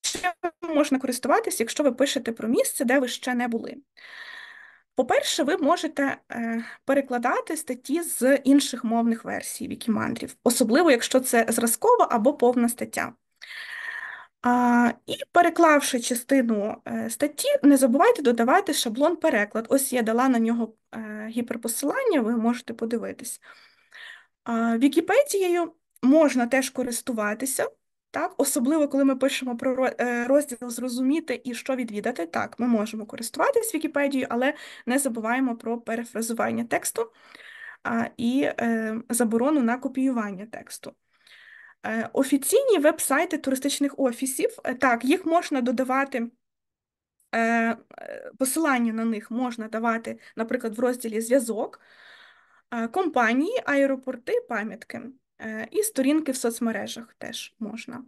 чим можна користуватися, якщо ви пишете про місце, де ви ще не були. По-перше, ви можете е, перекладати статті з інших мовних версій Вікімандрів, особливо якщо це зразкова або повна стаття. І переклавши частину е, статті, не забувайте додавати шаблон переклад. Ось я дала на нього е, гіперпосилання, ви можете подивитись. Вікіпедією можна теж користуватися, так? особливо, коли ми пишемо про е, розділ зрозуміти і що відвідати. Так, ми можемо користуватись Вікіпедією, але не забуваємо про перефразування тексту і заборону на копіювання тексту. Е, офіційні веб-сайти туристичних офісів, е, так, їх можна додавати, е, посилання на них можна давати, наприклад, в розділі зв'язок, компанії, аеропорти, пам'ятки і сторінки в соцмережах теж можна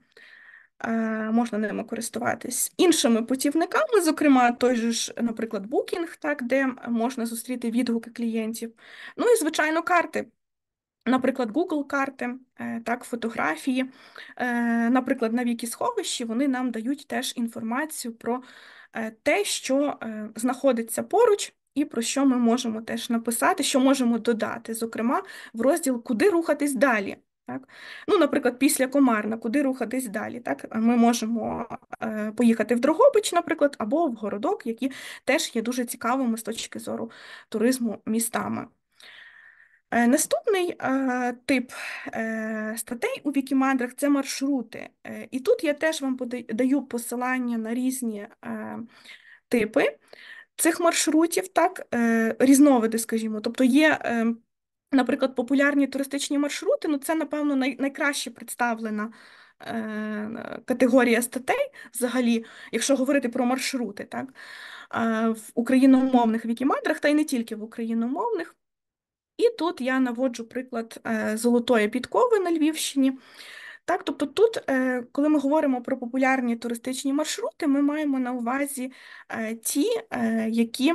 можна ними користуватись. Іншими путівниками, зокрема, той же, ж, наприклад, Booking, так, де можна зустріти відгуки клієнтів. Ну і, звичайно, карти. Наприклад, Google карти, е, так, фотографії, е, наприклад, навіки сховищі, вони нам дають теж інформацію про е, те, що знаходиться поруч, і про що ми можемо теж написати, що можемо додати, зокрема, в розділ Куди рухатись далі. Так? Ну, Наприклад, після комарна, куди рухатись далі. Так? Ми можемо поїхати в Дрогобич, наприклад, або в городок, які теж є дуже цікавими з точки зору туризму містами. Е, наступний тип е, статей у Вікімандрах це маршрути. Е, і тут я теж вам подаю посилання на різні типи цих маршрутів, так, різновиди, скажімо, тобто є. Наприклад, популярні туристичні маршрути, ну це, напевно, най найкраще представлена е, категорія статей взагалі, якщо говорити про маршрути, так? Е, в україномовних вікімандрах, та й не тільки в україномовних. І тут я наводжу приклад е, золотої підкови на Львівщині. Так, тобто тут, е, коли ми говоримо про популярні туристичні маршрути, ми маємо на увазі е, ті, які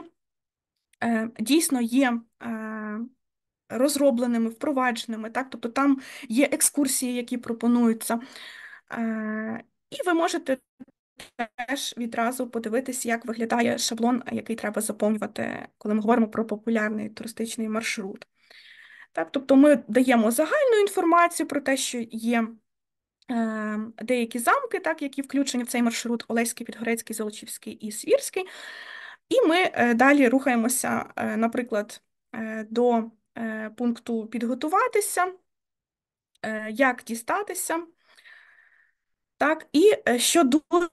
дійсно є розробленими, впровадженими, так, тобто там є екскурсії, які пропонуються, і ви можете теж відразу подивитися, як виглядає шаблон, який треба заповнювати, коли ми говоримо про популярний туристичний маршрут. Так? Тобто ми даємо загальну інформацію про те, що є е, деякі замки, так, які включені в цей маршрут Олеський, Підгорецький, Золочівський і Свірський. І ми е, далі рухаємося, е, наприклад, до пункту підготуватися, як дістатися. Так, І що дуже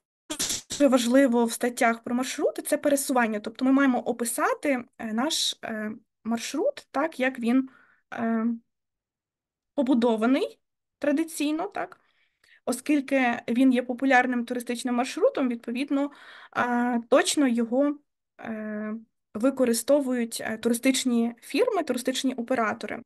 важливо в статтях про маршрути, це пересування. Тобто ми маємо описати наш маршрут, так, як він Е, побудований традиційно, так? Оскільки він є популярним туристичним маршрутом, відповідно, точно його е, використовують е, туристичні фірми, туристичні оператори.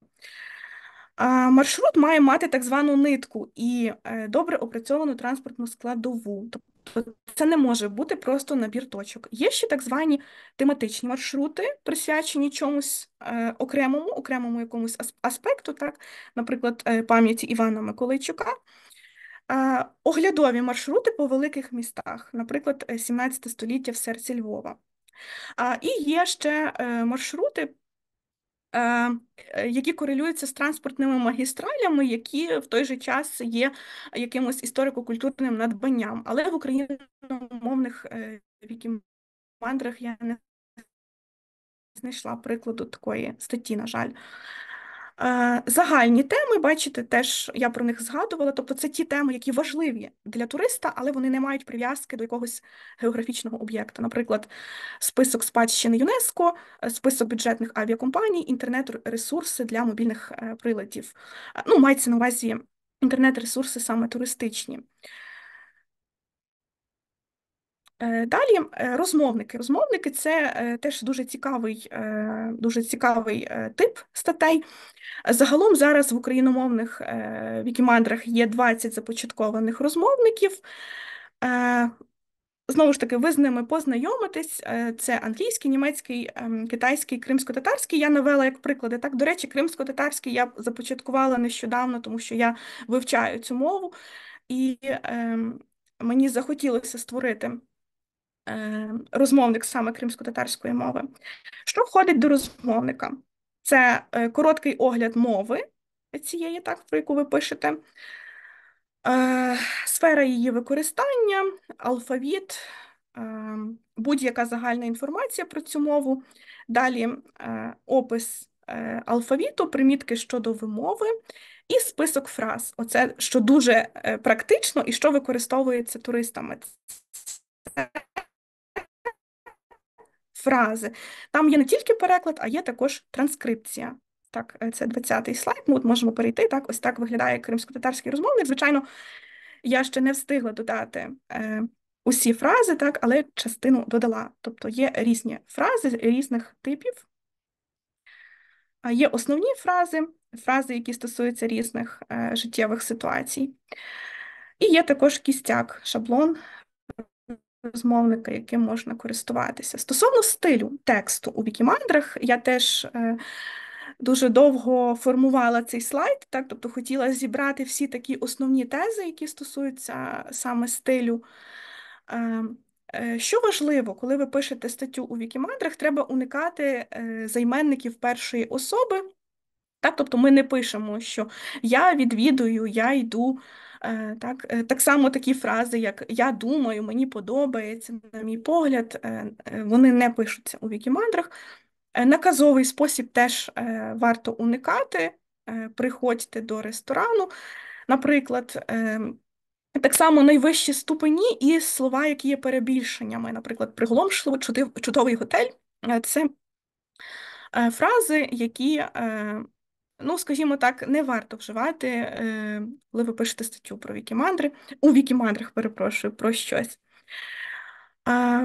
Маршрут має мати так звану нитку і добре опрацьовану транспортну складову. Тобто то це не може бути просто набір точок. Є ще так звані тематичні маршрути, присвячені чомусь е, окремому, окремому якомусь аспекту, так, наприклад, е, пам'яті Івана Миколайчука. Е, оглядові маршрути по великих містах, наприклад, 17 е, століття в серці Львова. І є ще е, маршрути Е, е, які корелюються з транспортними магістралями, які в той же час є якимось історико-культурним надбанням. Але в україномовних е, вікімандрах я не знайшла прикладу такої статті, на жаль. Е, загальні теми, бачите, теж я про них згадувала. Тобто, це ті теми, які важливі для туриста, але вони не мають прив'язки до якогось географічного об'єкта. Наприклад, список спадщини ЮНЕСКО, е, список бюджетних авіакомпаній, інтернет-ресурси для мобільних е, приладів. Ну, мається на увазі інтернет-ресурси саме туристичні. Е, далі е, розмовники. Розмовники це е, теж дуже цікавий, дуже цікавий тип статей. Загалом зараз в україномовних вікімандрах є 20 започаткованих розмовників. Знову ж таки, ви з ними познайомитесь. Це англійський, німецький, ем, китайський, кримсько-татарський. Я навела як приклади. Так, до речі, кримсько-татарський я започаткувала нещодавно, тому що я вивчаю цю мову, і ем, мені захотілося створити. Е, розмовник саме кримсько-татарської мови. Що входить до розмовника? Це е, короткий огляд мови цієї, так, про яку ви пишете, е, сфера її використання, алфавіт, будь-яка загальна інформація про цю мову, далі опис алфавіту, примітки щодо вимови і список фраз. Оце що дуже практично і що використовується туристами. Це фрази. Там є не тільки переклад, а є також транскрипція. Так, е, це 20-й слайд. Ми ну, от можемо перейти. Так, ось так виглядає кримсько-татарський розмовник. Звичайно, я ще не встигла додати е, усі фрази, так, але частину додала. Тобто є різні фрази різних типів. Є основні фрази, фрази, які стосуються різних е, життєвих ситуацій. І є також кістяк, шаблон розмовника, яким можна користуватися. Стосовно стилю тексту у Вікімандрах, я теж е, дуже довго формувала цей слайд, так тобто хотіла зібрати всі такі основні тези, які стосуються саме стилю. Е, е, що важливо, коли ви пишете статтю у Вікімандрах, треба уникати займенників першої особи. Так, Тобто ми не пишемо, що я відвідую, я йду Е, так е, так само такі фрази, як Я думаю, мені подобається, на мій погляд, е, вони не пишуться у вікімандрах. Наказовий спосіб теж варто уникати, приходьте до ресторану. Наприклад, так само найвищі ступені і слова, які є перебільшеннями. Наприклад, приголомшливо чудовий готель це фрази, які ну, скажімо так, не варто вживати, е, коли ви пишете статтю про вікімандри, у вікімандрах, перепрошую, про щось.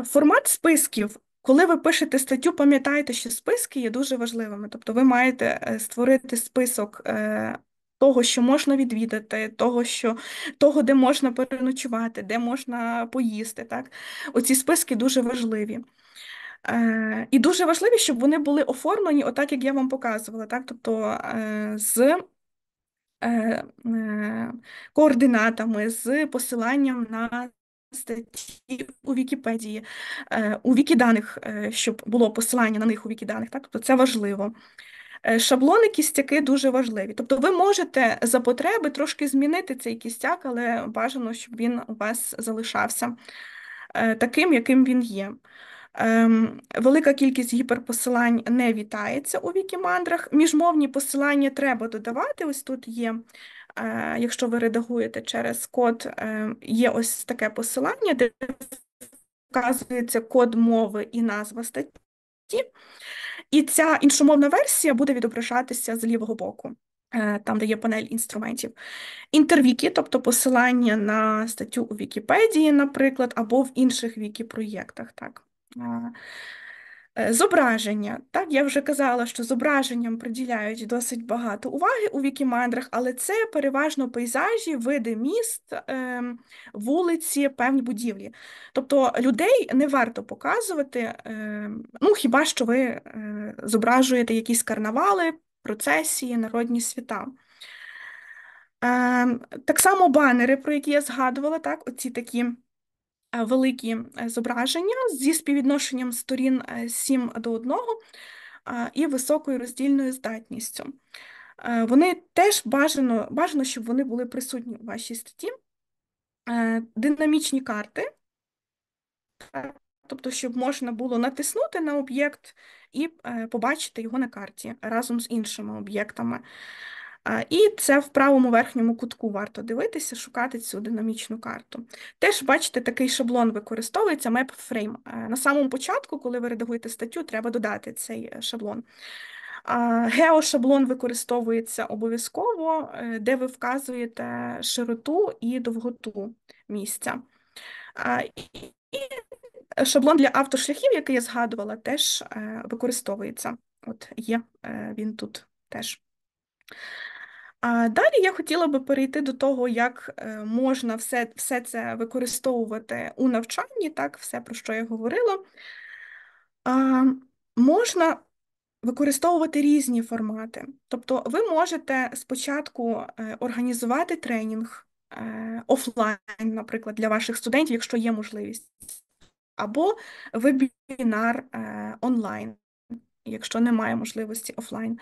Формат списків. Коли ви пишете статтю, пам'ятайте, що списки є дуже важливими. Тобто ви маєте е, створити список е, того, що можна відвідати, того, що, того, де можна переночувати, де можна поїсти. Так? Оці списки дуже важливі. Е, і дуже важливі, щоб вони були оформлені, отак як я вам показувала, так? Тобто е, з е, е координатами, з посиланням на статті у Вікіпедії, е, у Вікіданих, е, щоб було посилання на них у Вікіданих, так? Тобто це важливо. Шаблони кістяки дуже важливі. Тобто ви можете за потреби трошки змінити цей кістяк, але бажано, щоб він у вас залишався таким, яким він є. Ем, велика кількість гіперпосилань не вітається у вікімандрах. Міжмовні посилання треба додавати. Ось тут є, е, якщо ви редагуєте через код, е, є ось таке посилання, де вказується код мови і назва статті. І ця іншомовна версія буде відображатися з лівого боку. Е, там, де є панель інструментів. Інтервіки, тобто посилання на статтю у Вікіпедії, наприклад, або в інших вікі-проєктах. Так. Е, зображення. Так, я вже казала, що зображенням приділяють досить багато уваги у вікімандрах, але це переважно пейзажі, види міст, ем, вулиці, певні будівлі. Тобто людей не варто показувати, ем, ну хіба що ви е, зображуєте якісь карнавали, процесії, народні свята. Ем, так само банери, про які я згадувала, так, оці такі. Е, великі е, зображення зі співвідношенням сторін 7 е, до 1 і високою роздільною здатністю. Вони теж бажано, бажано, щоб вони були присутні у вашій статті. Динамічні карти, тобто, щоб можна було натиснути на об'єкт і побачити його на карті разом з іншими об'єктами. І це в правому верхньому кутку варто дивитися, шукати цю динамічну карту. Теж, бачите, такий шаблон використовується MapFrame. На самому початку, коли ви редагуєте статтю, треба додати цей е, шаблон. Геошаблон використовується обов'язково, е, де ви вказуєте широту і довготу місця. І шаблон для автошляхів, який я згадувала, теж е, використовується. От є він тут теж. А далі я хотіла би перейти до того, як е, можна все все це використовувати у навчанні, так, все, про що я говорила. А, Можна використовувати різні формати. Тобто, ви можете спочатку е, організувати тренінг е, офлайн, наприклад, для ваших студентів, якщо є можливість, або вебінар онлайн, якщо немає можливості офлайн.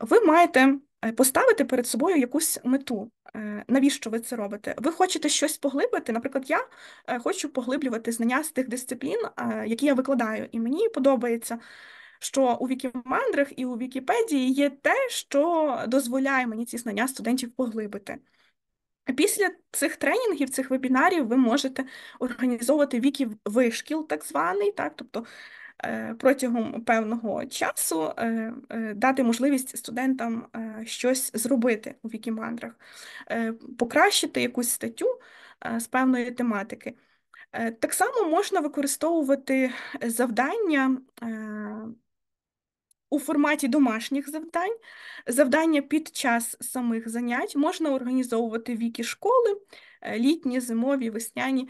Ви маєте Е, поставити перед собою якусь мету. Е, навіщо ви це робите? Ви хочете щось поглибити? Наприклад, я е, хочу поглиблювати знання з тих дисциплін, які я викладаю, і мені подобається. Що у Вікімандрах і у Вікіпедії є те, що дозволяє мені ці знання студентів поглибити. Після цих тренінгів, цих вебінарів, ви можете організовувати віків вишкіл, так званий, так, тобто Е, протягом певного часу е, е, дати можливість студентам щось зробити у вікімандрах, покращити якусь статтю з певної тематики. Так само можна використовувати завдання. У форматі домашніх завдань, завдання під час самих занять можна організовувати віки школи, літні, зимові, весняні.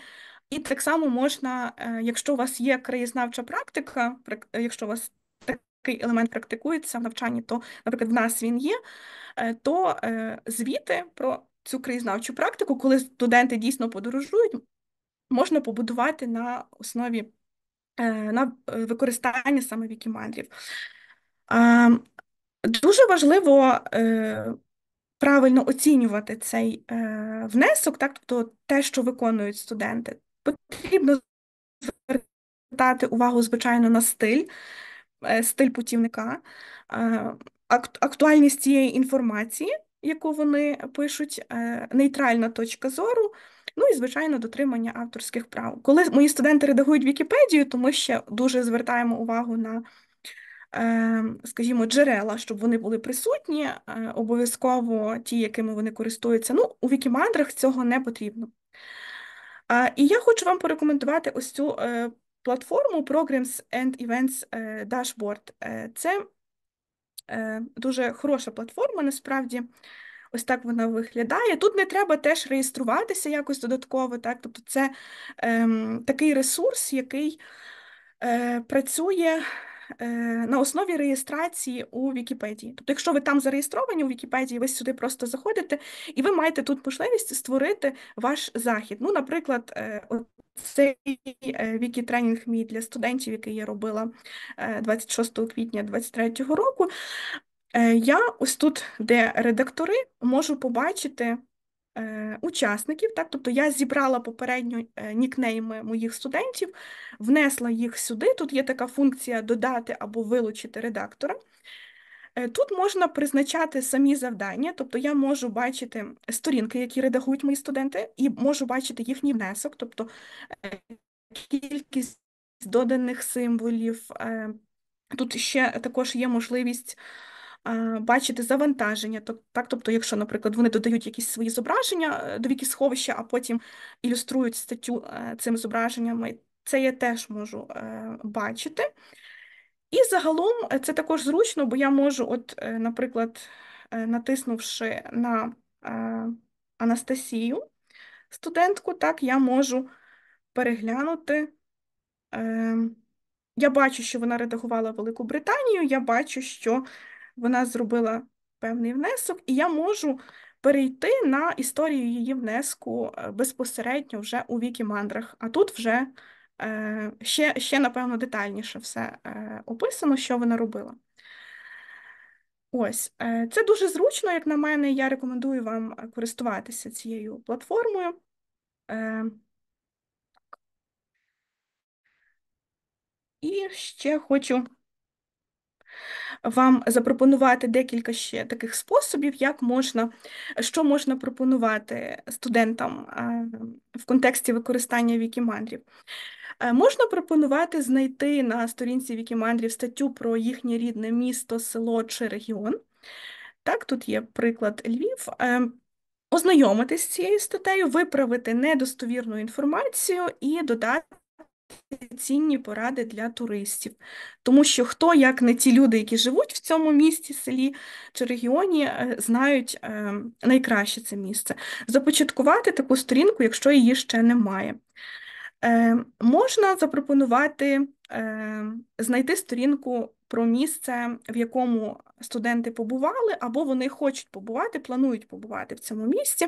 І так само можна, е, якщо у вас є краєзнавча практика, е, якщо у вас такий елемент практикується в навчанні, то, наприклад, в нас він є, е, то звіти про цю краєзнавчу практику, коли студенти дійсно подорожують, можна побудувати на основі на використання саме вікімандрів. Дуже важливо правильно оцінювати цей внесок, так тобто те, що виконують студенти. Потрібно звертати увагу, звичайно, на стиль, е, стиль путівника, е, актуальність цієї інформації, яку вони пишуть, е, нейтральна точка зору, ну і, звичайно, дотримання авторських прав. Коли мої студенти редагують Вікіпедію, то ми ще дуже звертаємо увагу на, скажімо, джерела, щоб вони були присутні, обов'язково ті, якими вони користуються. Ну, у Вікімандрах цього не потрібно. І я хочу вам порекомендувати ось цю е, платформу Programs and Events е, Dashboard. Е, це дуже хороша платформа, насправді. Ось так вона виглядає. Тут не треба теж реєструватися якось додатково. Так? Тобто це е, такий ресурс, який е, працює Е, на основі реєстрації у Вікіпедії. Тобто, якщо ви там зареєстровані у Вікіпедії, ви сюди просто заходите, і ви маєте тут можливість створити ваш захід. Ну, наприклад, е, цей е, Вікітренінг мій для студентів, який я робила 26 квітня 2023 року. Я ось тут, де редактори, можу побачити Е, учасників. Так? Тобто я зібрала попередньо е, нікнейми моїх студентів, внесла їх сюди. Тут є така функція додати або вилучити редактора. Е, тут можна призначати самі завдання, тобто я можу бачити сторінки, які редагують мої студенти, і можу бачити їхній внесок, тобто кількість доданих символів. Тут ще також є можливість бачити завантаження. Так, Тобто, якщо, наприклад, вони додають якісь свої зображення е, до сховища, а потім ілюструють статтю е, цим зображеннями, це я теж можу е, бачити. І загалом це також зручно, бо я можу, от, наприклад, натиснувши на Анастасію, студентку, так, я можу переглянути. Ем, я бачу, що вона редагувала Велику Британію, я бачу, що вона зробила певний внесок, і я можу перейти на історію її внеску е, безпосередньо вже у Вікімандрах. А тут вже е, ще, ще, напевно, детальніше все е, описано, що вона робила. Ось, е, це дуже зручно, як на мене, я рекомендую вам користуватися цією платформою. Е, І ще хочу вам запропонувати декілька ще таких способів, як можна, що можна пропонувати студентам в контексті використання Вікімандрів. Е, можна пропонувати знайти на сторінці Вікімандрів статтю про їхнє рідне місто, село чи регіон. Так, тут є приклад Львів. Е, ознайомитись з цією статтею, виправити недостовірну інформацію і додати цінні поради для туристів, тому що хто, як не ті люди, які живуть в цьому місті, селі чи регіоні, е, знають е, найкраще це місце. Започаткувати таку сторінку, якщо її ще немає. Е, можна запропонувати знайти сторінку про місце, в якому студенти побували, або вони хочуть побувати, планують побувати в цьому місці.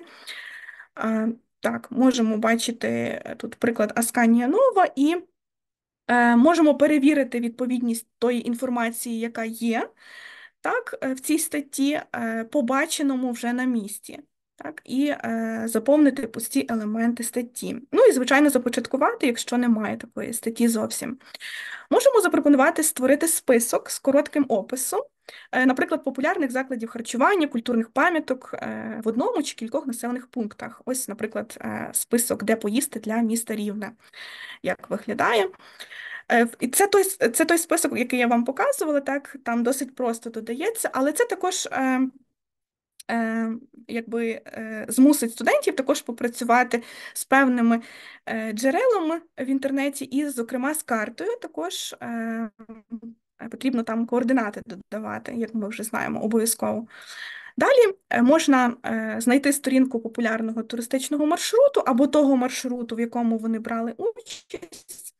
Так, можемо бачити е, тут приклад Асканія Нова, і е, можемо перевірити відповідність тої інформації, яка є, так, е, в цій статті, е, побаченому вже на місці так, і е, заповнити пусті елементи статті. Ну і, звичайно, започаткувати, якщо немає такої статті зовсім. Можемо запропонувати створити список з коротким описом, е, наприклад, популярних закладів харчування, культурних пам'яток е, в одному чи кількох населених пунктах. Ось, наприклад, е, список, де поїсти для міста Рівне, як виглядає. Е, і це той це той список, який я вам показувала, так там досить просто додається, але це також е, Ем, якби е, змусить студентів також попрацювати з певними е, джерелами в інтернеті, і, зокрема, з картою також ем, потрібно там координати додавати, як ми вже знаємо, обов'язково. Далі е, можна знайти сторінку популярного туристичного маршруту або того маршруту, в якому вони брали участь,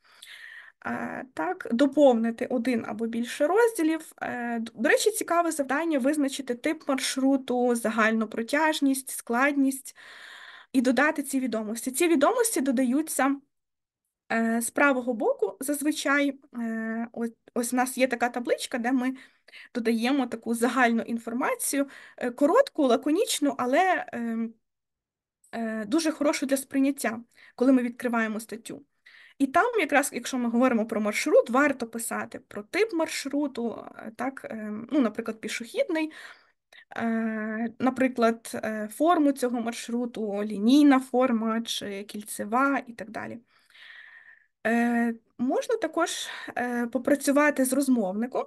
Е, так, доповнити один або більше розділів. Е, до речі, цікаве завдання визначити тип маршруту, загальну протяжність, складність і додати ці відомості. Ці відомості додаються е, з правого боку. Зазвичай ось у нас є така табличка, де ми додаємо таку загальну інформацію, коротку, лаконічну, але ем, дуже хорошу для сприйняття, коли ми відкриваємо статтю. І там, якраз, якщо ми говоримо про маршрут, варто писати про тип маршруту, е, так, ем, ну, наприклад, пішохідний, е, наприклад, е, форму цього маршруту, лінійна форма чи кільцева і так далі. Можна також попрацювати з розмовником.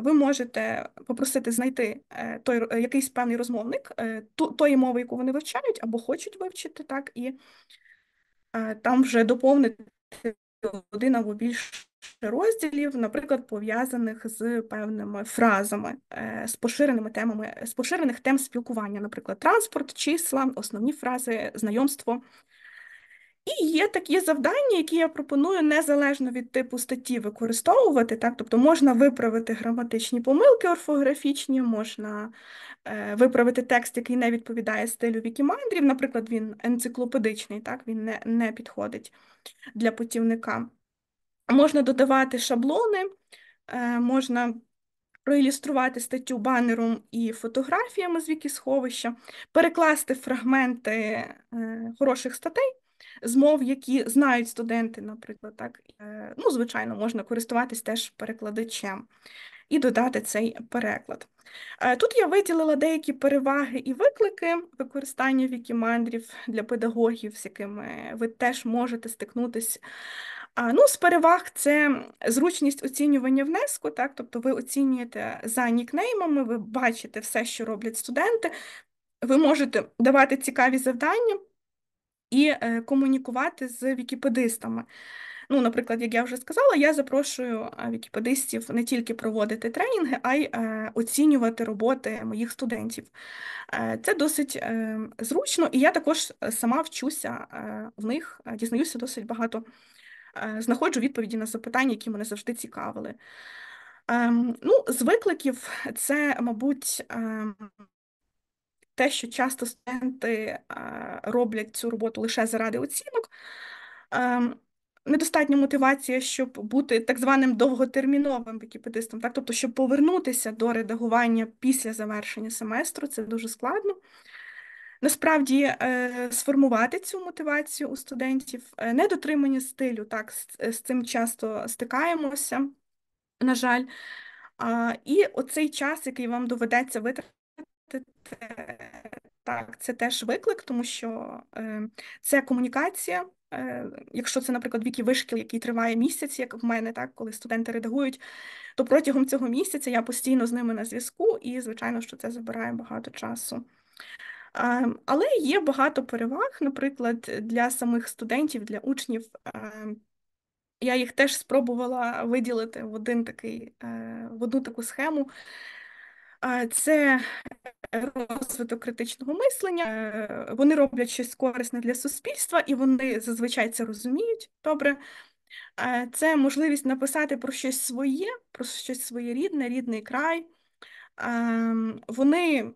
Ви можете попросити знайти той якийсь певний розмовник тої мови, яку вони вивчають або хочуть вивчити, так, і там вже доповнити один або більше розділів, наприклад, пов'язаних з певними фразами, е, з поширеними темами, з поширених тем спілкування, наприклад, транспорт, числа, основні фрази, знайомство. І є такі завдання, які я пропоную незалежно від типу статті використовувати. Так? Тобто можна виправити граматичні помилки орфографічні, можна Е, виправити текст, який не відповідає стилю Вікімандрів. Наприклад, він енциклопедичний, так він не, не підходить для путівника. Можна додавати шаблони, е, можна проілюструвати статтю банером і фотографіями з вікісховища, перекласти фрагменти е, хороших статей. З мов, які знають студенти, наприклад, так ну, звичайно, можна користуватись теж перекладачем і додати цей переклад. Е, тут я виділила деякі переваги і виклики використання вікімандрів для педагогів, з якими ви теж можете стикнутися. Ну, з переваг це зручність оцінювання внеску, так? тобто ви оцінюєте за нікнеймами, ви бачите все, що роблять студенти, ви можете давати цікаві завдання і е, комунікувати з вікіпедистами. Ну, наприклад, як я вже сказала, я запрошую вікіпедистів не тільки проводити тренінги, а й е, оцінювати роботи моїх студентів. Е, це досить е, зручно, і я також сама вчуся в них, дізнаюся досить багато, знаходжу відповіді на запитання, які мене завжди цікавили. Ем, ну, З викликів це, мабуть, ем, те, що часто студенти роблять цю роботу лише заради оцінок. Ем, недостатньо мотивація, щоб бути так званим довготерміновим вікіпедистом. Так, тобто, щоб повернутися до редагування після завершення семестру, це дуже складно. Насправді е, сформувати цю мотивацію у студентів, е, недотримання стилю, так з цим часто стикаємося, на жаль. І оцей час, який вам доведеться витратити так, це теж виклик, тому що е, це комунікація. Е, Якщо це, наприклад, віки вишкіл, який триває місяць, як в мене, так коли студенти редагують, то протягом цього місяця я постійно з ними на зв'язку, і звичайно, що це забирає багато часу. Ем, але є багато переваг, наприклад, для самих студентів, для учнів. Ем, я їх теж спробувала виділити в один такий е, в одну таку схему це е, розвиток критичного мислення. Е, вони роблять щось корисне для суспільства, і вони зазвичай це розуміють добре. Е, це можливість написати про щось своє, про щось своєрідне, рідний край. Ем, вони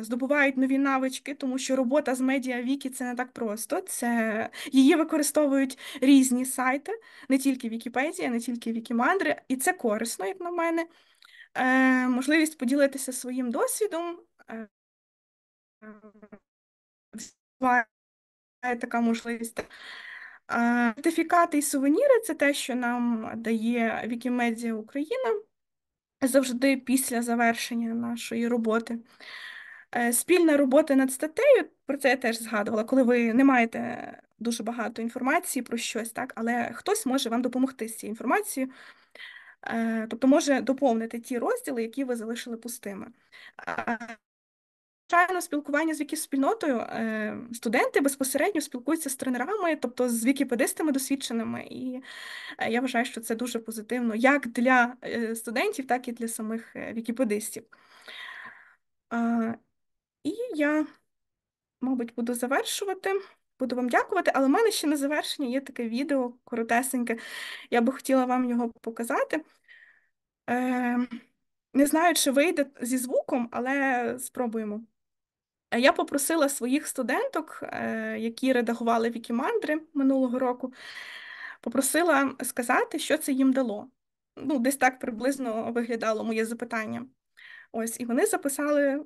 здобувають нові навички, тому що робота з медіа Вікі це не так просто. Це... Її використовують різні сайти, не тільки Вікіпедія, не тільки Вікімандри, і це корисно, як на мене. Е, можливість поділитися своїм досвідом. Е, така можливість. Е, сертифікати і сувеніри це те, що нам дає Вікімедія Україна завжди після завершення нашої роботи. Спільна робота над статтею, про це я теж згадувала, коли ви не маєте дуже багато інформації про щось, так, але хтось може вам допомогти з цією інформацією. Е, тобто може доповнити ті розділи, які ви залишили пустими. Звичайно, спілкування з спільнотою е, студенти безпосередньо спілкуються з тренерами, тобто з вікіпедистами досвідченими, і е, я вважаю, що це дуже позитивно як для студентів, так і для самих вікіпедистів. І я, мабуть, буду завершувати буду вам дякувати, але в мене ще на завершення є таке відео коротесеньке. Я би хотіла вам його показати. Е, Не знаю, чи вийде зі звуком, але спробуємо. Е, я попросила своїх студенток, е, які редагували Вікімандри минулого року, попросила сказати, що це їм дало. Ну, Десь так приблизно виглядало моє запитання. Ось, І вони записали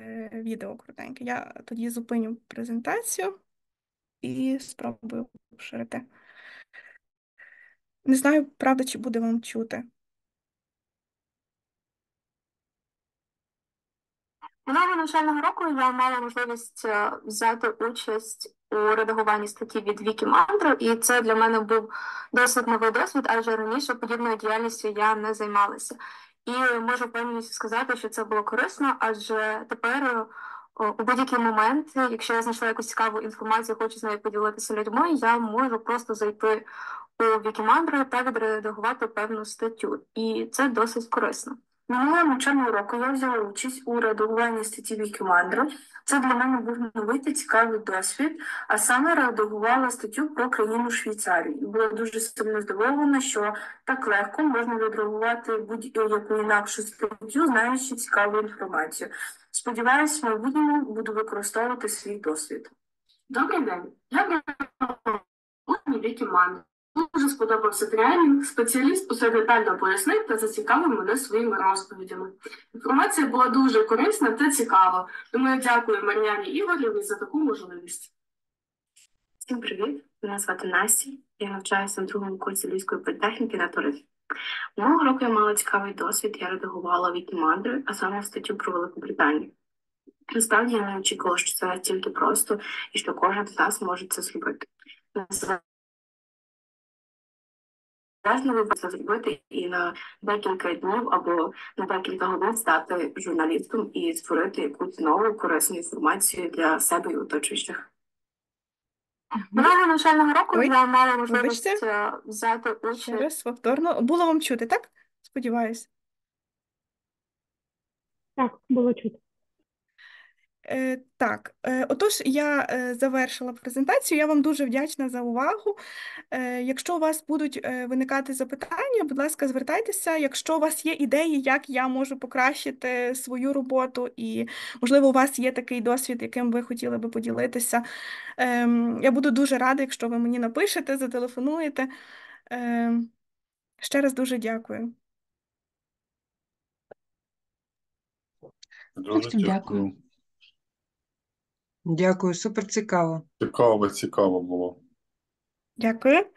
е, відео коротеньке. Я тоді зупиню презентацію і спробую поширити. Не знаю, правда, чи буде вам чути. Минулого навчального року я мала можливість е, взяти участь у редагуванні статті від Вікі Мандру, і це для мене був досить новий досвід, адже раніше подібною діяльністю я не займалася. І можу впевненістю сказати, що це було корисно, адже тепер е, у будь-який момент, якщо я знайшла якусь цікаву інформацію, хочу з нею поділитися людьми, я можу просто зайти у Вікімандру та відредагувати певну статтю, і це досить корисно. Минулого навчального року я взяла участь у редагуванні статті Вікімандру. Це для мене був новий та цікавий досвід, а саме редагувала статтю про країну Швейцарію. була дуже сильно здивована, що так легко можна відредагувати будь-яку інакшу статтю, знаючи цікаву інформацію. Сподіваюсь, в майбутньому буду використовувати свій досвід. Добрий день. Я у Вікі Ман. Дуже сподобався тренінг. Спеціаліст усе детально пояснив та зацікавив мене своїми розповідями. Інформація була дуже корисна та цікава. Тому я дякую Мар'яні Ігорівні за таку можливість. Всім привіт! Мене звати Настя. Я навчаюся на другому курсі львівської політехніки на туризм. Минулого року я мала цікавий досвід, я редагувала вікні мандри, а саме статтю про Великобританію. Насправді я не очікувала, що це настільки просто і що кожен з нас може це зробити. Важно ви це зробити і на декілька днів або на декілька годин стати журналістом і створити якусь нову корисну інформацію для себе і оточуючих. Минулого навчального року Ой, я мала можливість вибачте. е, взяти Ще участь. раз повторно. Було вам чути, так? Сподіваюсь. Так, було чути. Е, так, е, отож, я е, завершила презентацію. Я вам дуже вдячна за увагу. Якщо у вас будуть виникати запитання, будь ласка, звертайтеся. Якщо у вас є ідеї, як я можу покращити свою роботу, і, можливо, у вас є такий досвід, яким ви хотіли би поділитися. Ем, я буду дуже рада, якщо ви мені напишете, зателефонуєте. Ем, ще раз дуже дякую. Дуже дякую. Дякую, супер цікаво. Цікаво, цікаво було. Дякую.